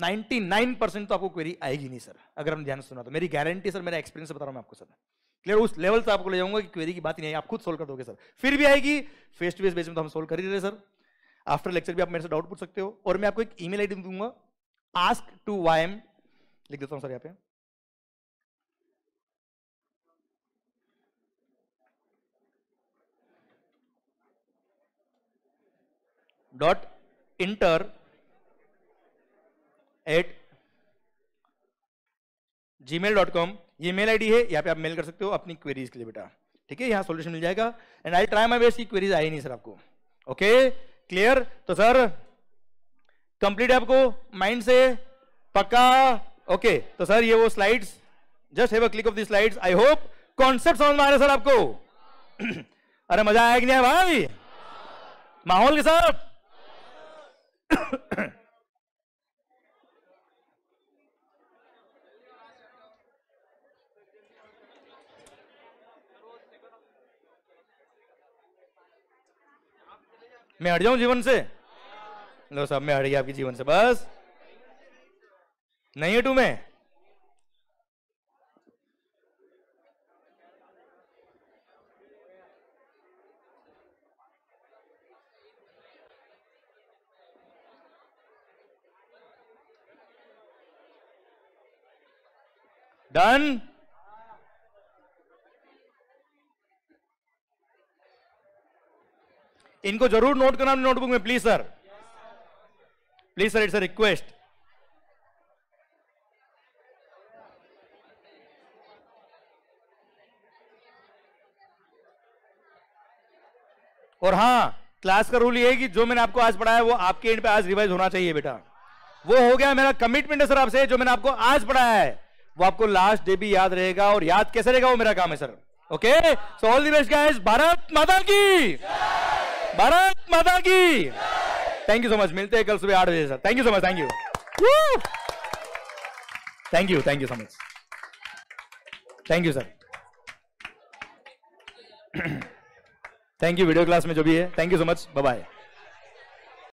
99 परसेंट तो आपको क्वेरी आएगी नहीं सर अगर हम ध्यान सुना तो मेरी गारंटी सर मेरा एक्सपीरियंस बता रहा हूं मैं आपको सर क्लियर उस लेवल से आपको ले जाऊंगा कि क्वेरी की बात नहीं है आप खुद सोल्व कर दोगे सर फिर भी आएगी फेस टू फेस बेस में तो हम सोल्व कर ही रहे सर आफ्टर लेक्चर भी आप मेरे से डाउट पूछ सकते हो और मैं आपको एक ईमेल आईडी दूंगा आस्क टू वाई एम लिख देता हूँ सर यहाँ पे dot inter at gmail dot com ये मेल आई है यहाँ पे आप मेल कर सकते हो अपनी क्वेरीज के लिए बेटा ठीक है यहाँ सोल्यूशन मिल जाएगा and I try my best ये क्वेरीज आई नहीं सर आपको ओके क्लियर तो सर कंप्लीट आपको माइंड से पक्का ओके तो सर ये वो slides just have a click of the slides I hope concept समझ में आ रहे सर आपको [CLEARS THROAT] अरे मजा आया कि नहीं भाई माहौल के साथ [CLEARS THROAT] मैं हट जाऊं जीवन से लो साहब मैं हट गया आपके जीवन से बस नहीं हटू मैं डन इनको जरूर नोट करना नोटबुक में please sir please sir it's a request और हां क्लास का रूल ये है कि जो मैंने आपको आज पढ़ाया वो आपके एंड पे आज रिवाइज होना चाहिए बेटा वो हो गया मेरा कमिटमेंट है सर आपसे जो मैंने आपको आज पढ़ाया है वो आपको लास्ट डे भी याद रहेगा और याद कैसे रहेगा वो मेरा काम है sir okay so all the best guys Bharat माता की भारत माता की थैंक यू सो मच मिलते हैं कल सुबह आठ बजे sir thank you so much thank you thank you thank you so much thank you sir thank you video class में जो भी है thank you so much bye